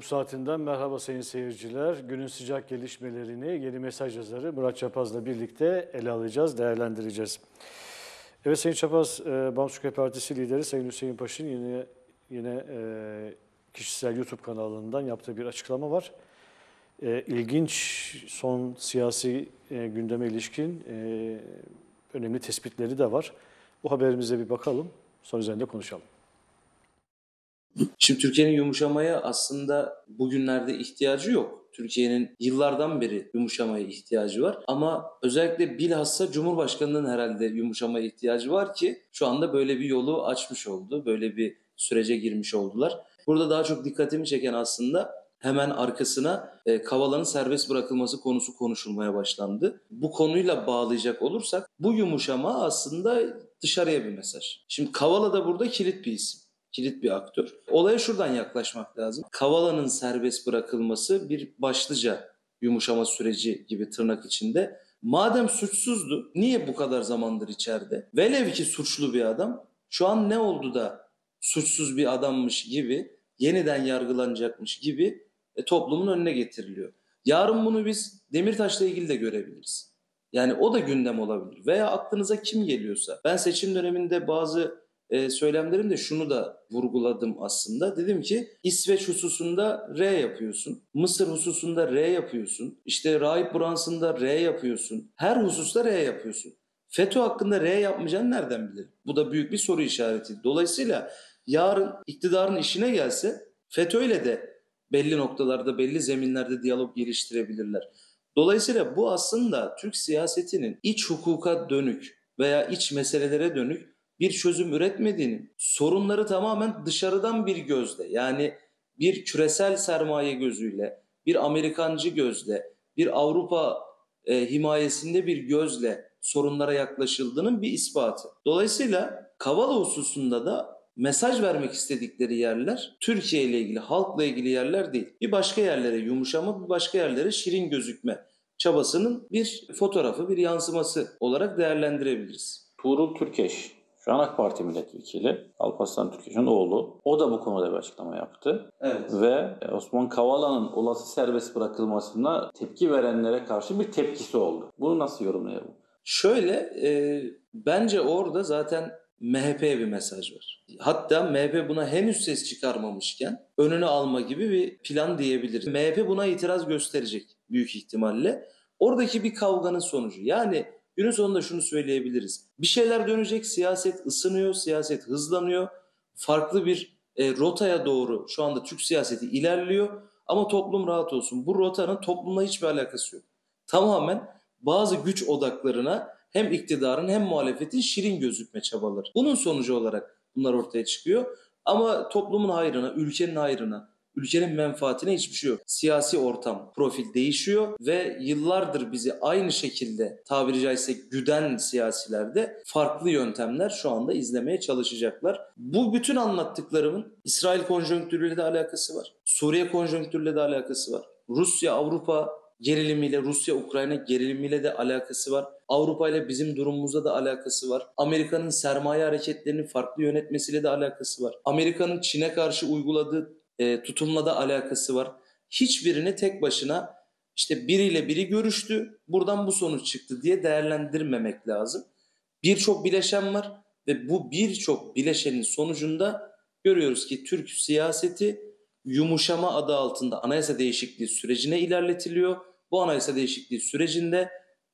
Kum Saati'nden merhaba sayın seyirciler. Günün sıcak gelişmelerini yeni mesaj yazarı Murat Çapaz'la birlikte ele alacağız, değerlendireceğiz. Evet Sayın Çapaz, e, Bamsuke Partisi lideri Sayın Hüseyin Paş'ın yine, yine e, kişisel YouTube kanalından yaptığı bir açıklama var. E, ilginç son siyasi e, gündeme ilişkin e, önemli tespitleri de var. Bu haberimize bir bakalım, sonra üzerinde konuşalım. Şimdi Türkiye'nin yumuşamaya aslında bugünlerde ihtiyacı yok. Türkiye'nin yıllardan beri yumuşamaya ihtiyacı var. Ama özellikle bilhassa Cumhurbaşkanı'nın herhalde yumuşamaya ihtiyacı var ki şu anda böyle bir yolu açmış oldu. Böyle bir sürece girmiş oldular. Burada daha çok dikkatimi çeken aslında hemen arkasına e, Kavala'nın serbest bırakılması konusu konuşulmaya başlandı. Bu konuyla bağlayacak olursak bu yumuşama aslında dışarıya bir mesaj. Şimdi Kavala da burada kilit bir isim kilit bir aktör. Olaya şuradan yaklaşmak lazım. Kavala'nın serbest bırakılması bir başlıca yumuşama süreci gibi tırnak içinde. Madem suçsuzdu niye bu kadar zamandır içeride? Velev ki suçlu bir adam şu an ne oldu da suçsuz bir adammış gibi yeniden yargılanacakmış gibi e, toplumun önüne getiriliyor. Yarın bunu biz Demirtaş'la ilgili de görebiliriz. Yani o da gündem olabilir. Veya aklınıza kim geliyorsa. Ben seçim döneminde bazı e, söylemlerimde şunu da vurguladım aslında. Dedim ki İsveç hususunda R yapıyorsun. Mısır hususunda R yapıyorsun. İşte Raip Brunson'da R yapıyorsun. Her hususta R yapıyorsun. FETÖ hakkında R yapmayacağını nereden bilir? Bu da büyük bir soru işareti. Dolayısıyla yarın iktidarın işine gelse FETÖ ile de belli noktalarda, belli zeminlerde diyalog geliştirebilirler. Dolayısıyla bu aslında Türk siyasetinin iç hukuka dönük veya iç meselelere dönük bir çözüm üretmediğini, sorunları tamamen dışarıdan bir gözle yani bir küresel sermaye gözüyle, bir Amerikancı gözle, bir Avrupa e, himayesinde bir gözle sorunlara yaklaşıldığının bir ispatı. Dolayısıyla Kavala hususunda da mesaj vermek istedikleri yerler Türkiye ile ilgili, halkla ilgili yerler değil. Bir başka yerlere yumuşama, bir başka yerlere şirin gözükme çabasının bir fotoğrafı, bir yansıması olarak değerlendirebiliriz. Tuğrul Türkeş, şu an AK Parti milletvekili Alparslan Türkeş'in oğlu. O da bu konuda bir açıklama yaptı. Evet. Ve e, Osman Kavala'nın olası serbest bırakılmasına tepki verenlere karşı bir tepkisi oldu. Bunu nasıl yorumlayalım? Şöyle e, bence orada zaten MHP'ye bir mesaj var. Hatta MHP buna henüz ses çıkarmamışken önünü alma gibi bir plan diyebiliriz. MHP buna itiraz gösterecek büyük ihtimalle. Oradaki bir kavganın sonucu. Yani Günün sonunda şunu söyleyebiliriz. Bir şeyler dönecek, siyaset ısınıyor, siyaset hızlanıyor. Farklı bir e, rotaya doğru şu anda Türk siyaseti ilerliyor ama toplum rahat olsun. Bu rotanın toplumla hiçbir alakası yok. Tamamen bazı güç odaklarına hem iktidarın hem muhalefetin şirin gözükme çabaları. Bunun sonucu olarak bunlar ortaya çıkıyor. Ama toplumun hayrına, ülkenin hayrına, Ülkenin menfaatine hiçbir şey yok. Siyasi ortam, profil değişiyor ve yıllardır bizi aynı şekilde tabiri caizse güden siyasilerde farklı yöntemler şu anda izlemeye çalışacaklar. Bu bütün anlattıklarımın İsrail konjonktürüyle de alakası var. Suriye konjonktürüyle de alakası var. Rusya, Avrupa gerilimiyle, Rusya-Ukrayna gerilimiyle de alakası var. Avrupa ile bizim durumumuzda da alakası var. Amerika'nın sermaye hareketlerini farklı yönetmesiyle de alakası var. Amerika'nın Çin'e karşı uyguladığı e, tutumla da alakası var. Hiçbirini tek başına işte biriyle biri görüştü, buradan bu sonuç çıktı diye değerlendirmemek lazım. Birçok bileşen var ve bu birçok bileşenin sonucunda görüyoruz ki Türk siyaseti yumuşama adı altında anayasa değişikliği sürecine ilerletiliyor. Bu anayasa değişikliği sürecinde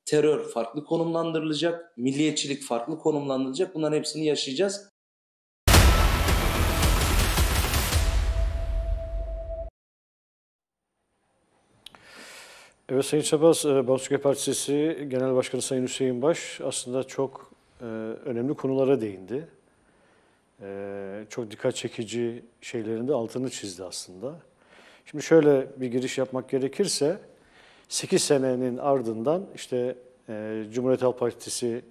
terör farklı konumlandırılacak, milliyetçilik farklı konumlandırılacak. Bunların hepsini yaşayacağız. Evet Sayın Çabaz, e, Bağımsız Partisi Genel Başkanı Sayın Hüseyin Baş aslında çok e, önemli konulara değindi. E, çok dikkat çekici şeylerinde altını çizdi aslında. Şimdi şöyle bir giriş yapmak gerekirse, 8 senenin ardından işte e, Cumhuriyet Halk Partisi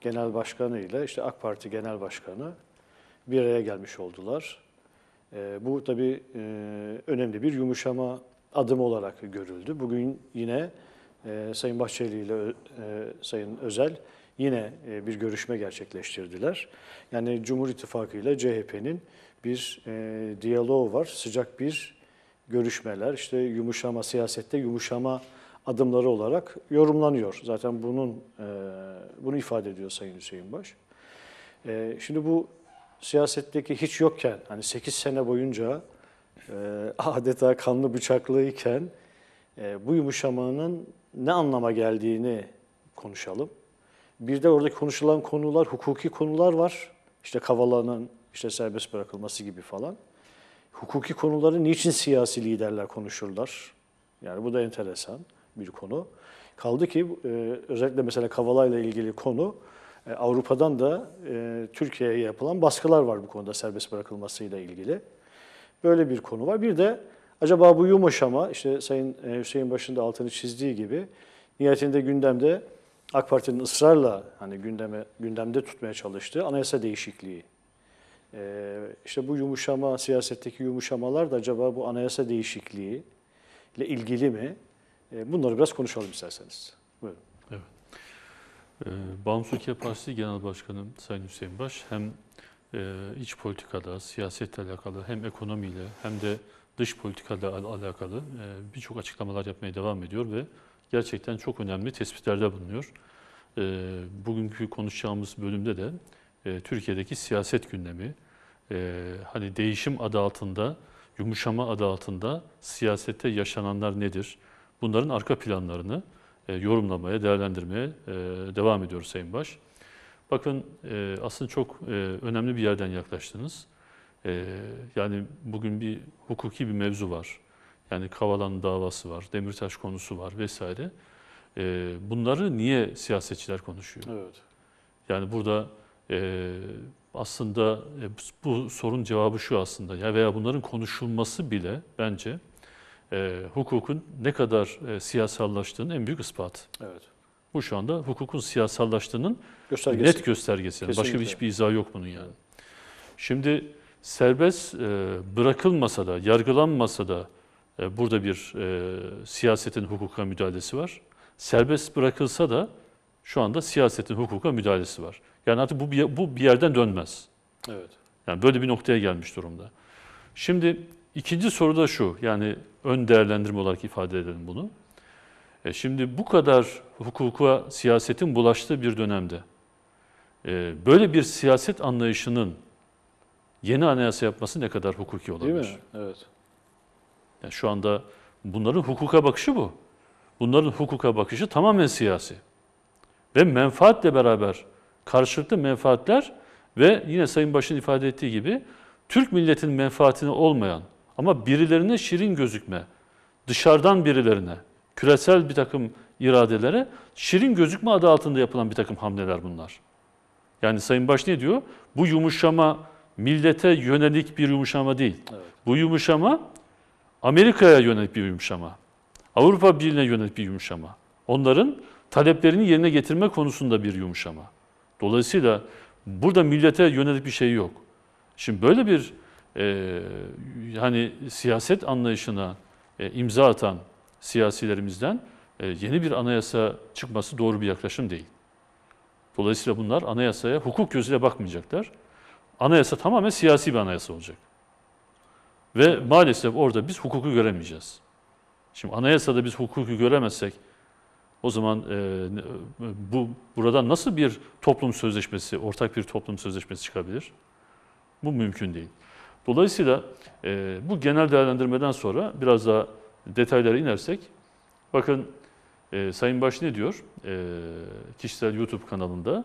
Genel Başkanı ile işte AK Parti Genel Başkanı bir araya gelmiş oldular. E, bu tabii e, önemli bir yumuşama adım olarak görüldü. Bugün yine e, Sayın Bahçeli ile e, Sayın Özel yine e, bir görüşme gerçekleştirdiler. Yani Cumhur İttifakı ile CHP'nin bir e, diyaloğu var, sıcak bir görüşmeler, işte yumuşama, siyasette yumuşama adımları olarak yorumlanıyor. Zaten bunun e, bunu ifade ediyor Sayın Hüseyin Baş. E, şimdi bu siyasetteki hiç yokken, hani 8 sene boyunca ee, adeta kanlı bıçaklıyken e, bu yumuşamanın ne anlama geldiğini konuşalım. Bir de orada konuşulan konular, hukuki konular var. İşte Kavala'nın işte serbest bırakılması gibi falan. Hukuki konuları niçin siyasi liderler konuşurlar? Yani bu da enteresan bir konu. Kaldı ki e, özellikle mesela Kavala ile ilgili konu e, Avrupa'dan da Türkiye'ye yapılan baskılar var bu konuda serbest bırakılmasıyla ilgili. Böyle bir konu var. Bir de acaba bu yumaşama, işte Sayın e, Hüseyin başında altını çizdiği gibi niyetinde gündemde AK Parti'nin ısrarla hani gündeme gündemde tutmaya çalıştığı anayasa değişikliği. Ee, işte bu yumuşama, siyasetteki yumuşamalar da acaba bu anayasa değişikliği ile ilgili mi? Ee, bunları biraz konuşalım isterseniz. Buyurun. Evet. Ee, Bağımsız Türkiye Partisi Genel Başkanı Sayın Hüseyin Baş hem ee, iç politikada, siyasetle alakalı hem ekonomiyle hem de dış politikada alakalı e, birçok açıklamalar yapmaya devam ediyor ve gerçekten çok önemli tespitlerde bulunuyor. Ee, bugünkü konuşacağımız bölümde de e, Türkiye'deki siyaset gündemi, e, hani değişim adı altında, yumuşama adı altında siyasette yaşananlar nedir? Bunların arka planlarını yorumlamaya, değerlendirmeye devam ediyor Sayın Baş. Bakın e, aslında çok e, önemli bir yerden yaklaştınız. E, yani bugün bir hukuki bir mevzu var. Yani Kavala'nın davası var, Demirtaş konusu var vesaire. E, bunları niye siyasetçiler konuşuyor? Evet. Yani burada e, aslında e, bu sorun cevabı şu aslında. Ya veya bunların konuşulması bile bence e, hukukun ne kadar e, siyasallaştığının en büyük ispatı. Evet. Bu şu anda hukukun siyasallaştığının göstergesi. net göstergesi. Kesinlikle. Başka bir hiçbir izah yok bunun yani. Şimdi serbest e, bırakılmasa da, yargılanmasa da e, burada bir e, siyasetin hukuka müdahalesi var. Serbest bırakılsa da şu anda siyasetin hukuka müdahalesi var. Yani artık bu bir, bu bir yerden dönmez. Evet. Yani böyle bir noktaya gelmiş durumda. Şimdi ikinci soru da şu, yani ön değerlendirme olarak ifade edelim bunu. E şimdi bu kadar hukuka siyasetin bulaştığı bir dönemde e, böyle bir siyaset anlayışının yeni anayasa yapması ne kadar hukuki olabilir? Değil mi? Evet. Yani şu anda bunların hukuka bakışı bu. Bunların hukuka bakışı tamamen siyasi. Ve menfaatle beraber karşılıklı menfaatler ve yine Sayın Baş'ın ifade ettiği gibi Türk milletinin menfaatine olmayan ama birilerine şirin gözükme, dışarıdan birilerine, küresel bir takım iradelere şirin gözükme adı altında yapılan bir takım hamleler bunlar. Yani Sayın Baş ne diyor? Bu yumuşama millete yönelik bir yumuşama değil. Evet. Bu yumuşama Amerika'ya yönelik bir yumuşama. Avrupa Birliği'ne yönelik bir yumuşama. Onların taleplerini yerine getirme konusunda bir yumuşama. Dolayısıyla burada millete yönelik bir şey yok. Şimdi böyle bir e, yani siyaset anlayışına e, imza atan siyasilerimizden e, yeni bir anayasa çıkması doğru bir yaklaşım değil. Dolayısıyla bunlar anayasaya hukuk gözüyle bakmayacaklar. Anayasa tamamen siyasi bir anayasa olacak. Ve maalesef orada biz hukuku göremeyeceğiz. Şimdi anayasada biz hukuku göremezsek o zaman e, bu buradan nasıl bir toplum sözleşmesi, ortak bir toplum sözleşmesi çıkabilir? Bu mümkün değil. Dolayısıyla e, bu genel değerlendirmeden sonra biraz daha detaylara inersek, bakın e, Sayın Baş ne diyor e, kişisel YouTube kanalında?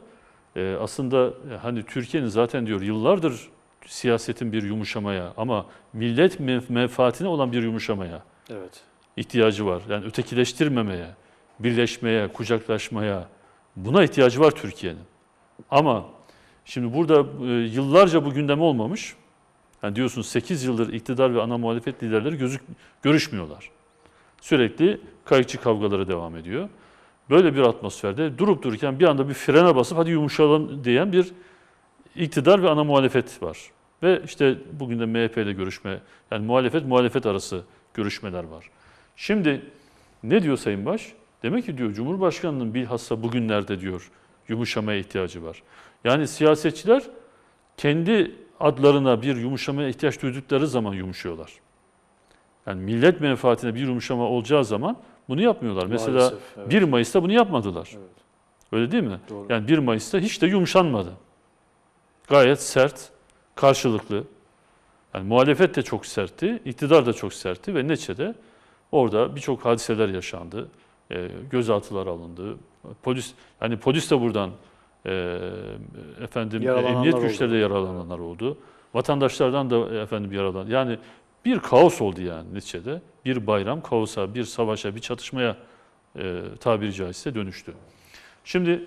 E, aslında e, hani Türkiye'nin zaten diyor yıllardır siyasetin bir yumuşamaya ama millet menf menfaatine olan bir yumuşamaya evet. ihtiyacı var. Yani ötekileştirmemeye, birleşmeye, kucaklaşmaya buna ihtiyacı var Türkiye'nin. Ama şimdi burada e, yıllarca bu gündem olmamış. Yani diyorsun 8 yıldır iktidar ve ana muhalefet liderleri gözük, görüşmüyorlar. Sürekli kayıkçı kavgaları devam ediyor. Böyle bir atmosferde durup dururken bir anda bir frene basıp hadi yumuşalım diyen bir iktidar ve ana muhalefet var. Ve işte bugün de MHP ile görüşme, yani muhalefet muhalefet arası görüşmeler var. Şimdi ne diyor Sayın Baş? Demek ki diyor Cumhurbaşkanı'nın bilhassa bugünlerde diyor yumuşamaya ihtiyacı var. Yani siyasetçiler kendi adlarına bir yumuşamaya ihtiyaç duydukları zaman yumuşuyorlar. Yani millet menfaatine bir yumuşama olacağı zaman bunu yapmıyorlar. Maalesef, Mesela evet. 1 Mayıs'ta bunu yapmadılar. Evet. Öyle değil mi? Doğru. Yani 1 Mayıs'ta hiç de yumuşanmadı. Gayet sert, karşılıklı. Yani muhalefet de çok sertti, iktidar da çok sertti ve neçede orada birçok hadiseler yaşandı. E, gözaltılar alındı. Polis yani polis de buradan e, efendim emniyet güçleri de yaralananlar oldu. Vatandaşlardan da efendim yaralan. Yani bir kaos oldu yani Nietzsche'de. Bir bayram kaosa, bir savaşa, bir çatışmaya e, tabiri caizse dönüştü. Şimdi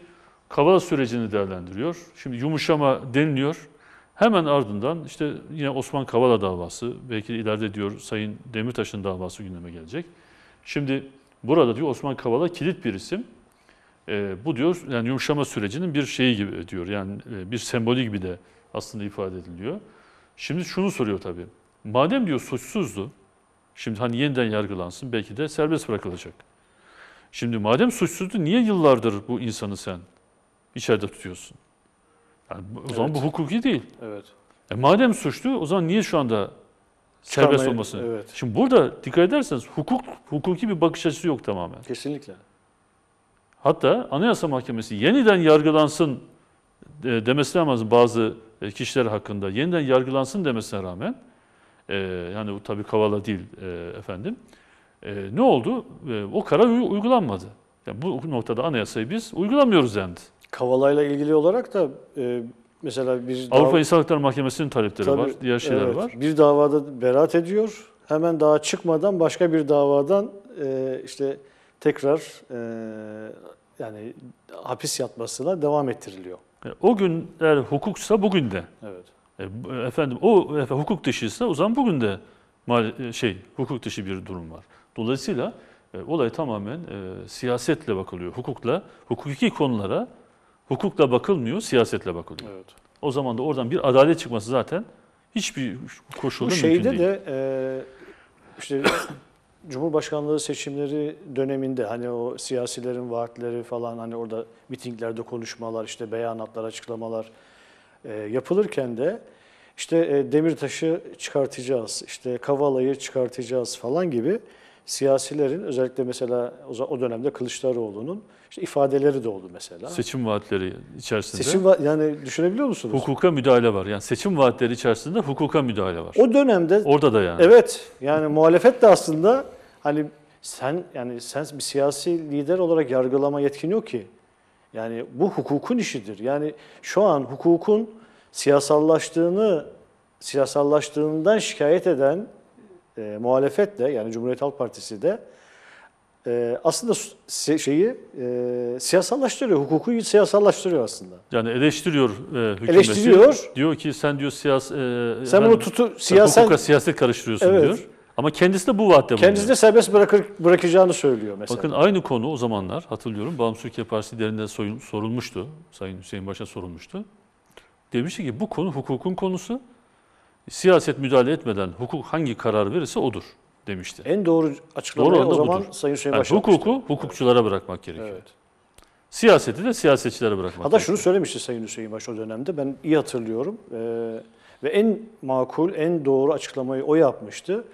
Kavala sürecini değerlendiriyor. Şimdi yumuşama deniliyor. Hemen ardından işte yine Osman Kavala davası, belki ileride diyor Sayın Demirtaş'ın davası gündeme gelecek. Şimdi burada diyor Osman Kavala kilit bir isim. E, bu diyor yani yumuşama sürecinin bir şeyi gibi diyor. Yani e, bir sembolü gibi de aslında ifade ediliyor. Şimdi şunu soruyor tabii. Madem diyor suçsuzdu, şimdi hani yeniden yargılansın belki de serbest bırakılacak. Şimdi madem suçsuzdu niye yıllardır bu insanı sen içeride tutuyorsun? Yani o evet. zaman bu hukuki değil. Evet. E madem suçlu o zaman niye şu anda serbest olmasın? Evet. Şimdi burada dikkat ederseniz hukuk hukuki bir bakış açısı yok tamamen. Kesinlikle. Hatta Anayasa Mahkemesi yeniden yargılansın e, demesine rağmen bazı e, kişiler hakkında. Yeniden yargılansın demesine rağmen, e, yani bu tabii kavala değil efendim, ne oldu? O karar uygulanmadı. Yani bu noktada anayasayı biz uygulamıyoruz dendi. Kavalayla ilgili olarak da mesela bir Avrupa İnsan Hakları Mahkemesi'nin talepleri tabii, var, diğer şeyler evet, var. Bir davada beraat ediyor. Hemen daha çıkmadan başka bir davadan işte tekrar e, yani hapis yatmasına devam ettiriliyor. o gün eğer hukuksa bugün de. Evet. E, efendim o efe, hukuk dışıysa o zaman bugün de e, şey hukuk dışı bir durum var. Dolayısıyla e, olay tamamen e, siyasetle bakılıyor. Hukukla, hukuki konulara hukukla bakılmıyor, siyasetle bakılıyor. Evet. O zaman da oradan bir adalet çıkması zaten hiçbir koşulda mümkün değil. Bu şeyde de e, işte Cumhurbaşkanlığı seçimleri döneminde hani o siyasilerin vaatleri falan hani orada mitinglerde konuşmalar işte beyanatlar açıklamalar e, yapılırken de işte e, Demirtaş'ı çıkartacağız işte Kavala'yı çıkartacağız falan gibi siyasilerin özellikle mesela o dönemde Kılıçdaroğlu'nun işte ifadeleri de oldu mesela. Seçim vaatleri içerisinde. Seçim va yani düşünebiliyor musunuz? Hukuka müdahale var. Yani seçim vaatleri içerisinde hukuka müdahale var. O dönemde Orada da yani. Evet. Yani muhalefet de aslında hani sen yani sen bir siyasi lider olarak yargılama yetkin yok ki. Yani bu hukukun işidir. Yani şu an hukukun siyasallaştığını siyasallaştığından şikayet eden e, muhalefet de yani Cumhuriyet Halk Partisi de e, aslında şeyi e, siyasallaştırıyor, hukuku siyasallaştırıyor aslında. Yani eleştiriyor e, hükümeti. Eleştiriyor. Diyor ki sen diyor siyas, e, sen bunu tutu siyasen hukuka siyaset karıştırıyorsun evet. diyor. Ama kendisi de bu vaatte Kendisi de serbest bırakır, bırakacağını söylüyor mesela. Bakın aynı konu o zamanlar hatırlıyorum Bağımsız Türkiye Partisi derinden sorulmuştu. Sayın Hüseyin Baş'a sorulmuştu. Demişti ki bu konu hukukun konusu siyaset müdahale etmeden hukuk hangi karar verirse odur demişti. En doğru açıklamayı doğru o zaman budur. Sayın Hüseyin yani Hukuku hukukçulara evet. bırakmak gerekiyor. Evet. Siyaseti de siyasetçilere bırakmak Hatta şunu söylemişti Sayın Hüseyin Baş o dönemde ben iyi hatırlıyorum. Ee, ve en makul, en doğru açıklamayı o yapmıştı.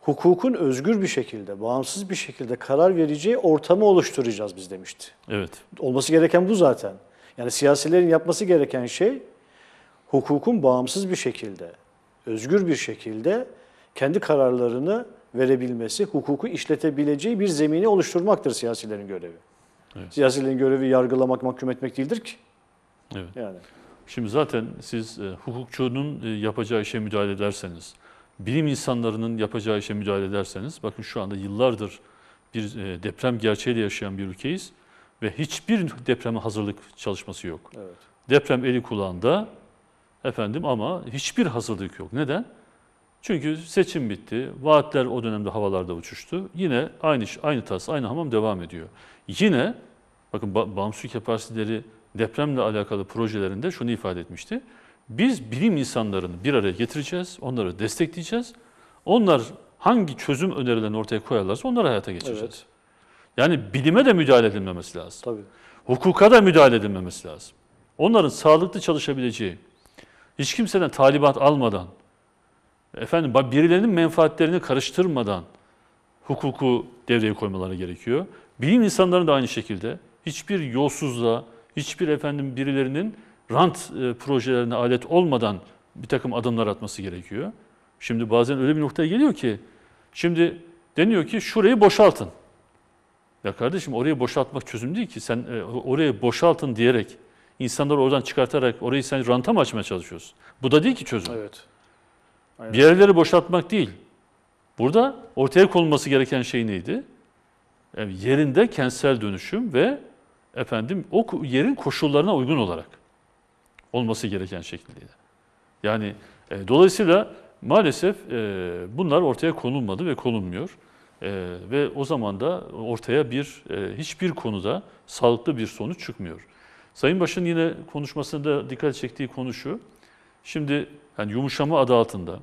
Hukukun özgür bir şekilde, bağımsız bir şekilde karar vereceği ortamı oluşturacağız biz demişti. Evet. Olması gereken bu zaten. Yani siyasilerin yapması gereken şey hukukun bağımsız bir şekilde özgür bir şekilde kendi kararlarını verebilmesi, hukuku işletebileceği bir zemini oluşturmaktır siyasilerin görevi. Evet. Siyasilerin görevi yargılamak, mahkum etmek değildir ki. Evet. Yani. Şimdi zaten siz e, hukukçunun e, yapacağı işe müdahale ederseniz, bilim insanlarının yapacağı işe müdahale ederseniz, bakın şu anda yıllardır bir e, deprem gerçeğiyle yaşayan bir ülkeyiz ve hiçbir depreme hazırlık çalışması yok. Evet. Deprem eli kulağında, Efendim ama hiçbir hazırlık yok. Neden? Çünkü seçim bitti. Vaatler o dönemde havalarda uçuştu. Yine aynı aynı tas, aynı hamam devam ediyor. Yine bakın ba bağımsız partileri depremle alakalı projelerinde şunu ifade etmişti. Biz bilim insanlarını bir araya getireceğiz, onları destekleyeceğiz. Onlar hangi çözüm önerilerini ortaya koyarlarsa onları hayata geçireceğiz. Evet. Yani bilime de müdahale edilmemesi lazım. Tabii. Hukuka da müdahale edilmemesi lazım. Onların sağlıklı çalışabileceği, hiç kimseden talimat almadan, efendim birilerinin menfaatlerini karıştırmadan hukuku devreye koymaları gerekiyor. Bilim insanların da aynı şekilde hiçbir yolsuzluğa, hiçbir efendim birilerinin rant e, projelerine alet olmadan bir takım adımlar atması gerekiyor. Şimdi bazen öyle bir noktaya geliyor ki, şimdi deniyor ki şurayı boşaltın. Ya kardeşim orayı boşaltmak çözüm değil ki. Sen e, orayı boşaltın diyerek İnsanları oradan çıkartarak orayı sen ranta mı açmaya çalışıyorsun? Bu da değil ki çözüm. Evet. Aynen. Bir yerleri boşaltmak değil. Burada ortaya konulması gereken şey neydi? Yani e, yerinde kentsel dönüşüm ve efendim o yerin koşullarına uygun olarak olması gereken şekildeydi. Yani e, dolayısıyla maalesef e, bunlar ortaya konulmadı ve konulmuyor. E, ve o zaman da ortaya bir e, hiçbir konuda sağlıklı bir sonuç çıkmıyor. Sayın Baş'ın yine konuşmasında dikkat çektiği konu şu. Şimdi yani yumuşama adı altında,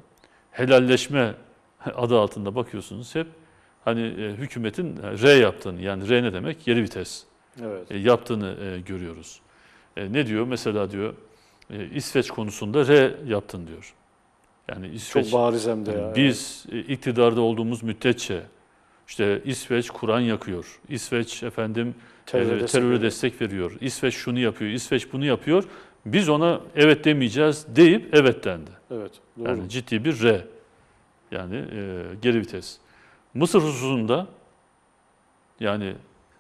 helalleşme adı altında bakıyorsunuz hep hani e, hükümetin e, R yaptığını yani R ne demek? Geri vites evet. e, yaptığını e, görüyoruz. E, ne diyor? Mesela diyor e, İsveç konusunda R yaptın diyor. Yani İsveç, Çok bariz hem de yani ya. Biz e, iktidarda olduğumuz müddetçe işte İsveç Kur'an yakıyor. İsveç efendim teröre, e, destek, teröre veriyor. destek veriyor. İsveç şunu yapıyor, İsveç bunu yapıyor. Biz ona evet demeyeceğiz deyip evet dendi. Evet, doğru. Yani ciddi bir re. Yani e, geri vites. Mısır hususunda yani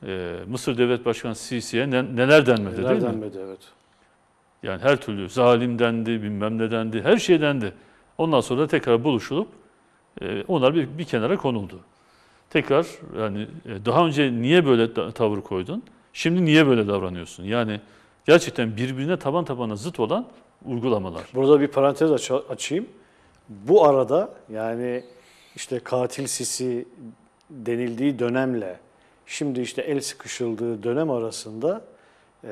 e, Mısır Devlet Başkanı Sisi'ye ne, neler denmedi neler değil denmedi, mi? Neler denmedi evet. Yani her türlü zalim dendi, bilmem ne dendi, her şey dendi. Ondan sonra tekrar buluşulup e, onlar bir, bir kenara konuldu tekrar yani e, daha önce niye böyle tavır koydun? Şimdi niye böyle davranıyorsun? Yani gerçekten birbirine taban tabana zıt olan uygulamalar. Burada bir parantez aç açayım. Bu arada yani işte katil sisi denildiği dönemle şimdi işte el sıkışıldığı dönem arasında e,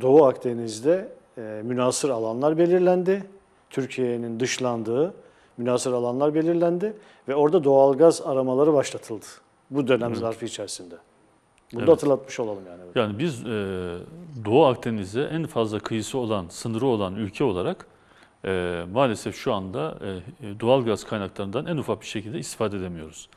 Doğu Akdeniz'de e, münasır alanlar belirlendi. Türkiye'nin dışlandığı münasır alanlar belirlendi ve orada doğalgaz aramaları başlatıldı bu dönem evet. zarfı içerisinde. Bunu evet. da hatırlatmış olalım yani. Evet. Yani biz e, Doğu Akdeniz'e en fazla kıyısı olan, sınırı olan ülke olarak e, maalesef şu anda e, e doğal gaz kaynaklarından en ufak bir şekilde istifade edemiyoruz.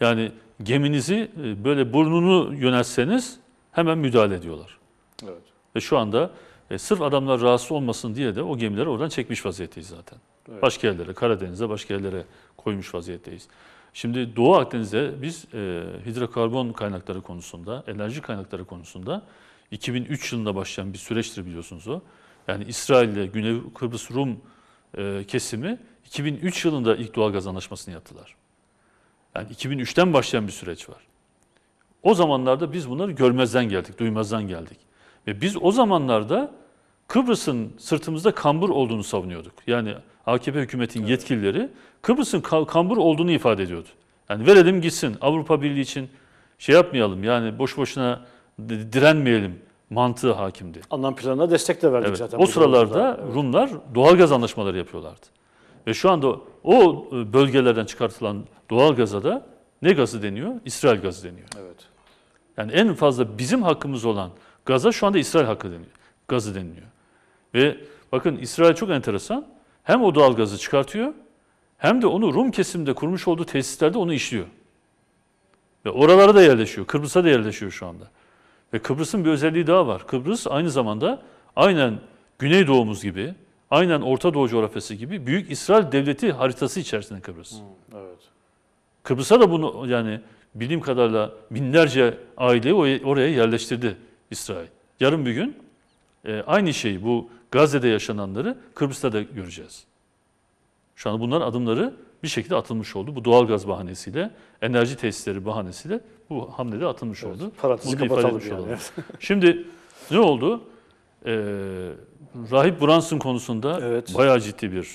Yani geminizi e, böyle burnunu yönelseniz hemen müdahale ediyorlar. Evet. Ve şu anda e, sırf adamlar rahatsız olmasın diye de o gemileri oradan çekmiş vaziyetteyiz zaten. Evet. Başka yerlere, Karadeniz’e başka yerlere koymuş vaziyetteyiz. Şimdi Doğu Akdeniz'de biz e, hidrokarbon kaynakları konusunda, enerji kaynakları konusunda 2003 yılında başlayan bir süreçtir biliyorsunuz o. Yani İsrail ile Güney Kıbrıs Rum e, kesimi 2003 yılında ilk doğalgaz anlaşmasını yaptılar. Yani 2003'ten başlayan bir süreç var. O zamanlarda biz bunları görmezden geldik, duymazdan geldik. Ve biz o zamanlarda Kıbrıs'ın sırtımızda kambur olduğunu savunuyorduk. Yani AKP hükümetinin yetkilileri Kıbrıs'ın kambur olduğunu ifade ediyordu. Yani verelim gitsin Avrupa Birliği için şey yapmayalım yani boş boşuna direnmeyelim mantığı hakimdi. Anlam planına destek de verdik evet. zaten. O sıralarda evet. Rumlar doğalgaz anlaşmaları yapıyorlardı. Ve şu anda o e, bölgelerden çıkartılan doğalgaza da ne gazı deniyor? İsrail gazı deniyor. Evet. Yani en fazla bizim hakkımız olan gaza şu anda İsrail hakkı deniyor. Gazı deniliyor. Ve bakın İsrail çok enteresan. Hem o doğalgazı çıkartıyor hem de onu Rum kesimde kurmuş olduğu tesislerde onu işliyor. Ve oralara da yerleşiyor. Kıbrıs'a da yerleşiyor şu anda. Ve Kıbrıs'ın bir özelliği daha var. Kıbrıs aynı zamanda aynen Güneydoğumuz gibi, aynen Orta Doğu coğrafyası gibi Büyük İsrail Devleti haritası içerisinde Kıbrıs. evet. Kıbrıs'a da bunu yani bildiğim kadarıyla binlerce aileyi oraya yerleştirdi İsrail. Yarın bir gün e, aynı şeyi bu Gazze'de yaşananları Kıbrıs'ta da göreceğiz. Şu anda bunların adımları bir şekilde atılmış oldu. Bu doğal gaz bahanesiyle, enerji tesisleri bahanesiyle bu hamlede atılmış evet, oldu. Parantezi Bunu kapatalım yani. Şimdi ne oldu? Ee, Rahip Brunson konusunda evet. bayağı ciddi bir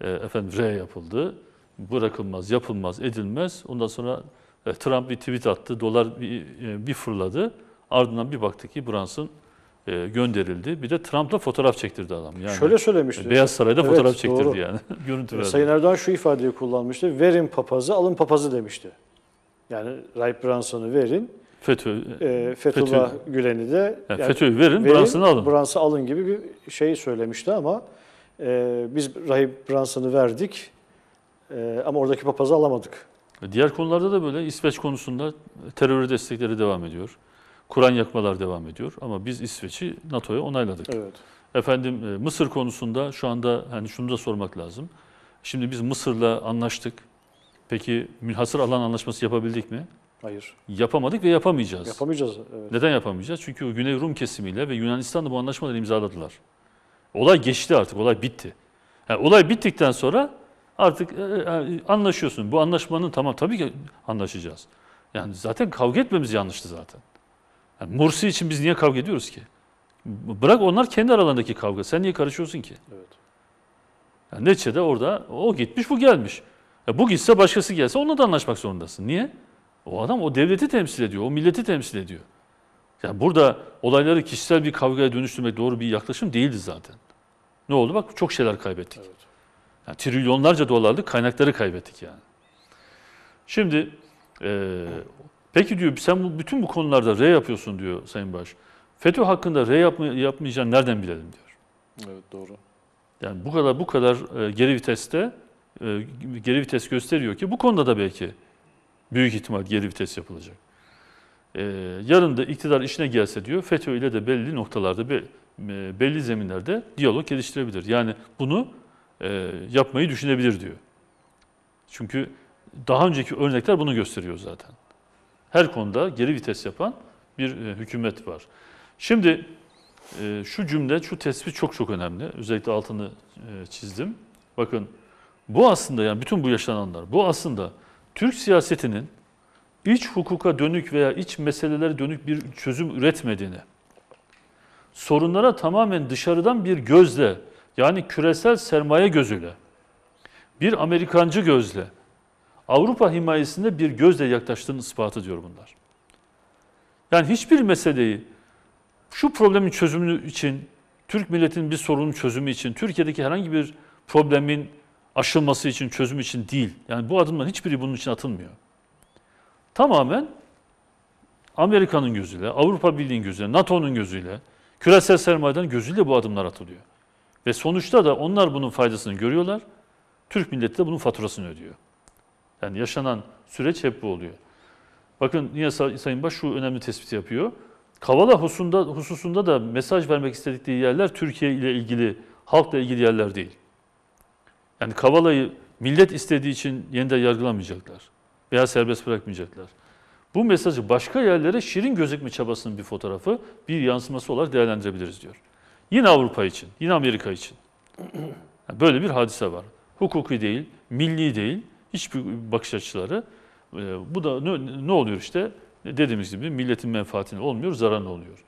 e, efendim R yapıldı. Bırakılmaz, yapılmaz, edilmez. Ondan sonra e, Trump bir tweet attı. Dolar bir, e, bir fırladı. Ardından bir baktık ki Brunson e, gönderildi. Bir de Trump'la fotoğraf çektirdi adam. Yani Şöyle söylemişti. Beyaz Saray'da evet, fotoğraf çektirdi yani. Görüntü verdi. Sayın Erdoğan şu ifadeyi kullanmıştı. Verin papazı, alın papazı demişti. Yani Ray Branson'u verin. FETÖ, e, e, Fethullah FETÖ, Gülen'i de yani yani verin, verin Branson'u alın. Branson'u alın gibi bir şey söylemişti ama e, biz Ray Branson'u verdik e, ama oradaki papazı alamadık. Diğer konularda da böyle İsveç konusunda terör destekleri devam ediyor. Kur'an yakmalar devam ediyor ama biz İsveç'i NATO'ya onayladık. Evet. Efendim e, Mısır konusunda şu anda hani şunu da sormak lazım. Şimdi biz Mısır'la anlaştık. Peki münhasır alan anlaşması yapabildik mi? Hayır. Yapamadık ve yapamayacağız. Yapamayacağız. Evet. Neden yapamayacağız? Çünkü Güney Rum kesimiyle ve Yunanistan'da bu anlaşmaları imzaladılar. Olay geçti artık, olay bitti. Yani olay bittikten sonra artık e, e, e, anlaşıyorsun. Bu anlaşmanın tamam tabii ki anlaşacağız. Yani zaten kavga etmemiz yanlıştı zaten. Yani Mursi için biz niye kavga ediyoruz ki? Bırak onlar kendi aralarındaki kavga. Sen niye karışıyorsun ki? Evet. Yani neticede orada o gitmiş bu gelmiş. Ya bu gitse başkası gelse onunla da anlaşmak zorundasın. Niye? O adam o devleti temsil ediyor, o milleti temsil ediyor. Yani burada olayları kişisel bir kavgaya dönüştürmek doğru bir yaklaşım değildi zaten. Ne oldu? Bak çok şeyler kaybettik. Evet. Yani trilyonlarca dolarlık kaynakları kaybettik yani. Şimdi e, Peki diyor sen bütün bu konularda R yapıyorsun diyor Sayın Baş. FETÖ hakkında R yapma, yapmayacağını nereden bilelim diyor. Evet doğru. Yani bu kadar bu kadar e, geri viteste e, geri vites gösteriyor ki bu konuda da belki büyük ihtimal geri vites yapılacak. E, yarın da iktidar işine gelse diyor FETÖ ile de belli noktalarda be, e, belli zeminlerde diyalog geliştirebilir. Yani bunu e, yapmayı düşünebilir diyor. Çünkü daha önceki örnekler bunu gösteriyor zaten her konuda geri vites yapan bir e, hükümet var. Şimdi e, şu cümle, şu tespit çok çok önemli. Özellikle altını e, çizdim. Bakın bu aslında yani bütün bu yaşananlar, bu aslında Türk siyasetinin iç hukuka dönük veya iç meselelere dönük bir çözüm üretmediğini, sorunlara tamamen dışarıdan bir gözle, yani küresel sermaye gözüyle, bir Amerikancı gözle, Avrupa himayesinde bir gözle yaklaştığının ispatı diyor bunlar. Yani hiçbir meseleyi şu problemin çözümü için, Türk milletinin bir sorunun çözümü için, Türkiye'deki herhangi bir problemin aşılması için, çözüm için değil. Yani bu adımların hiçbiri bunun için atılmıyor. Tamamen Amerika'nın gözüyle, Avrupa Birliği'nin gözüyle, NATO'nun gözüyle, küresel sermayenin gözüyle bu adımlar atılıyor. Ve sonuçta da onlar bunun faydasını görüyorlar. Türk milleti de bunun faturasını ödüyor. Yani yaşanan süreç hep bu oluyor. Bakın yine Sayın Baş şu önemli tespiti yapıyor. Kavala hususunda, hususunda da mesaj vermek istedikleri yerler Türkiye ile ilgili, halkla ilgili yerler değil. Yani Kavala'yı millet istediği için yeniden yargılamayacaklar veya serbest bırakmayacaklar. Bu mesajı başka yerlere şirin gözükme çabasının bir fotoğrafı, bir yansıması olarak değerlendirebiliriz diyor. Yine Avrupa için, yine Amerika için. böyle bir hadise var. Hukuki değil, milli değil, hiçbir bakış açıları. Ee, bu da ne, ne oluyor işte? Dediğimiz gibi milletin menfaatini olmuyor, zararına oluyor.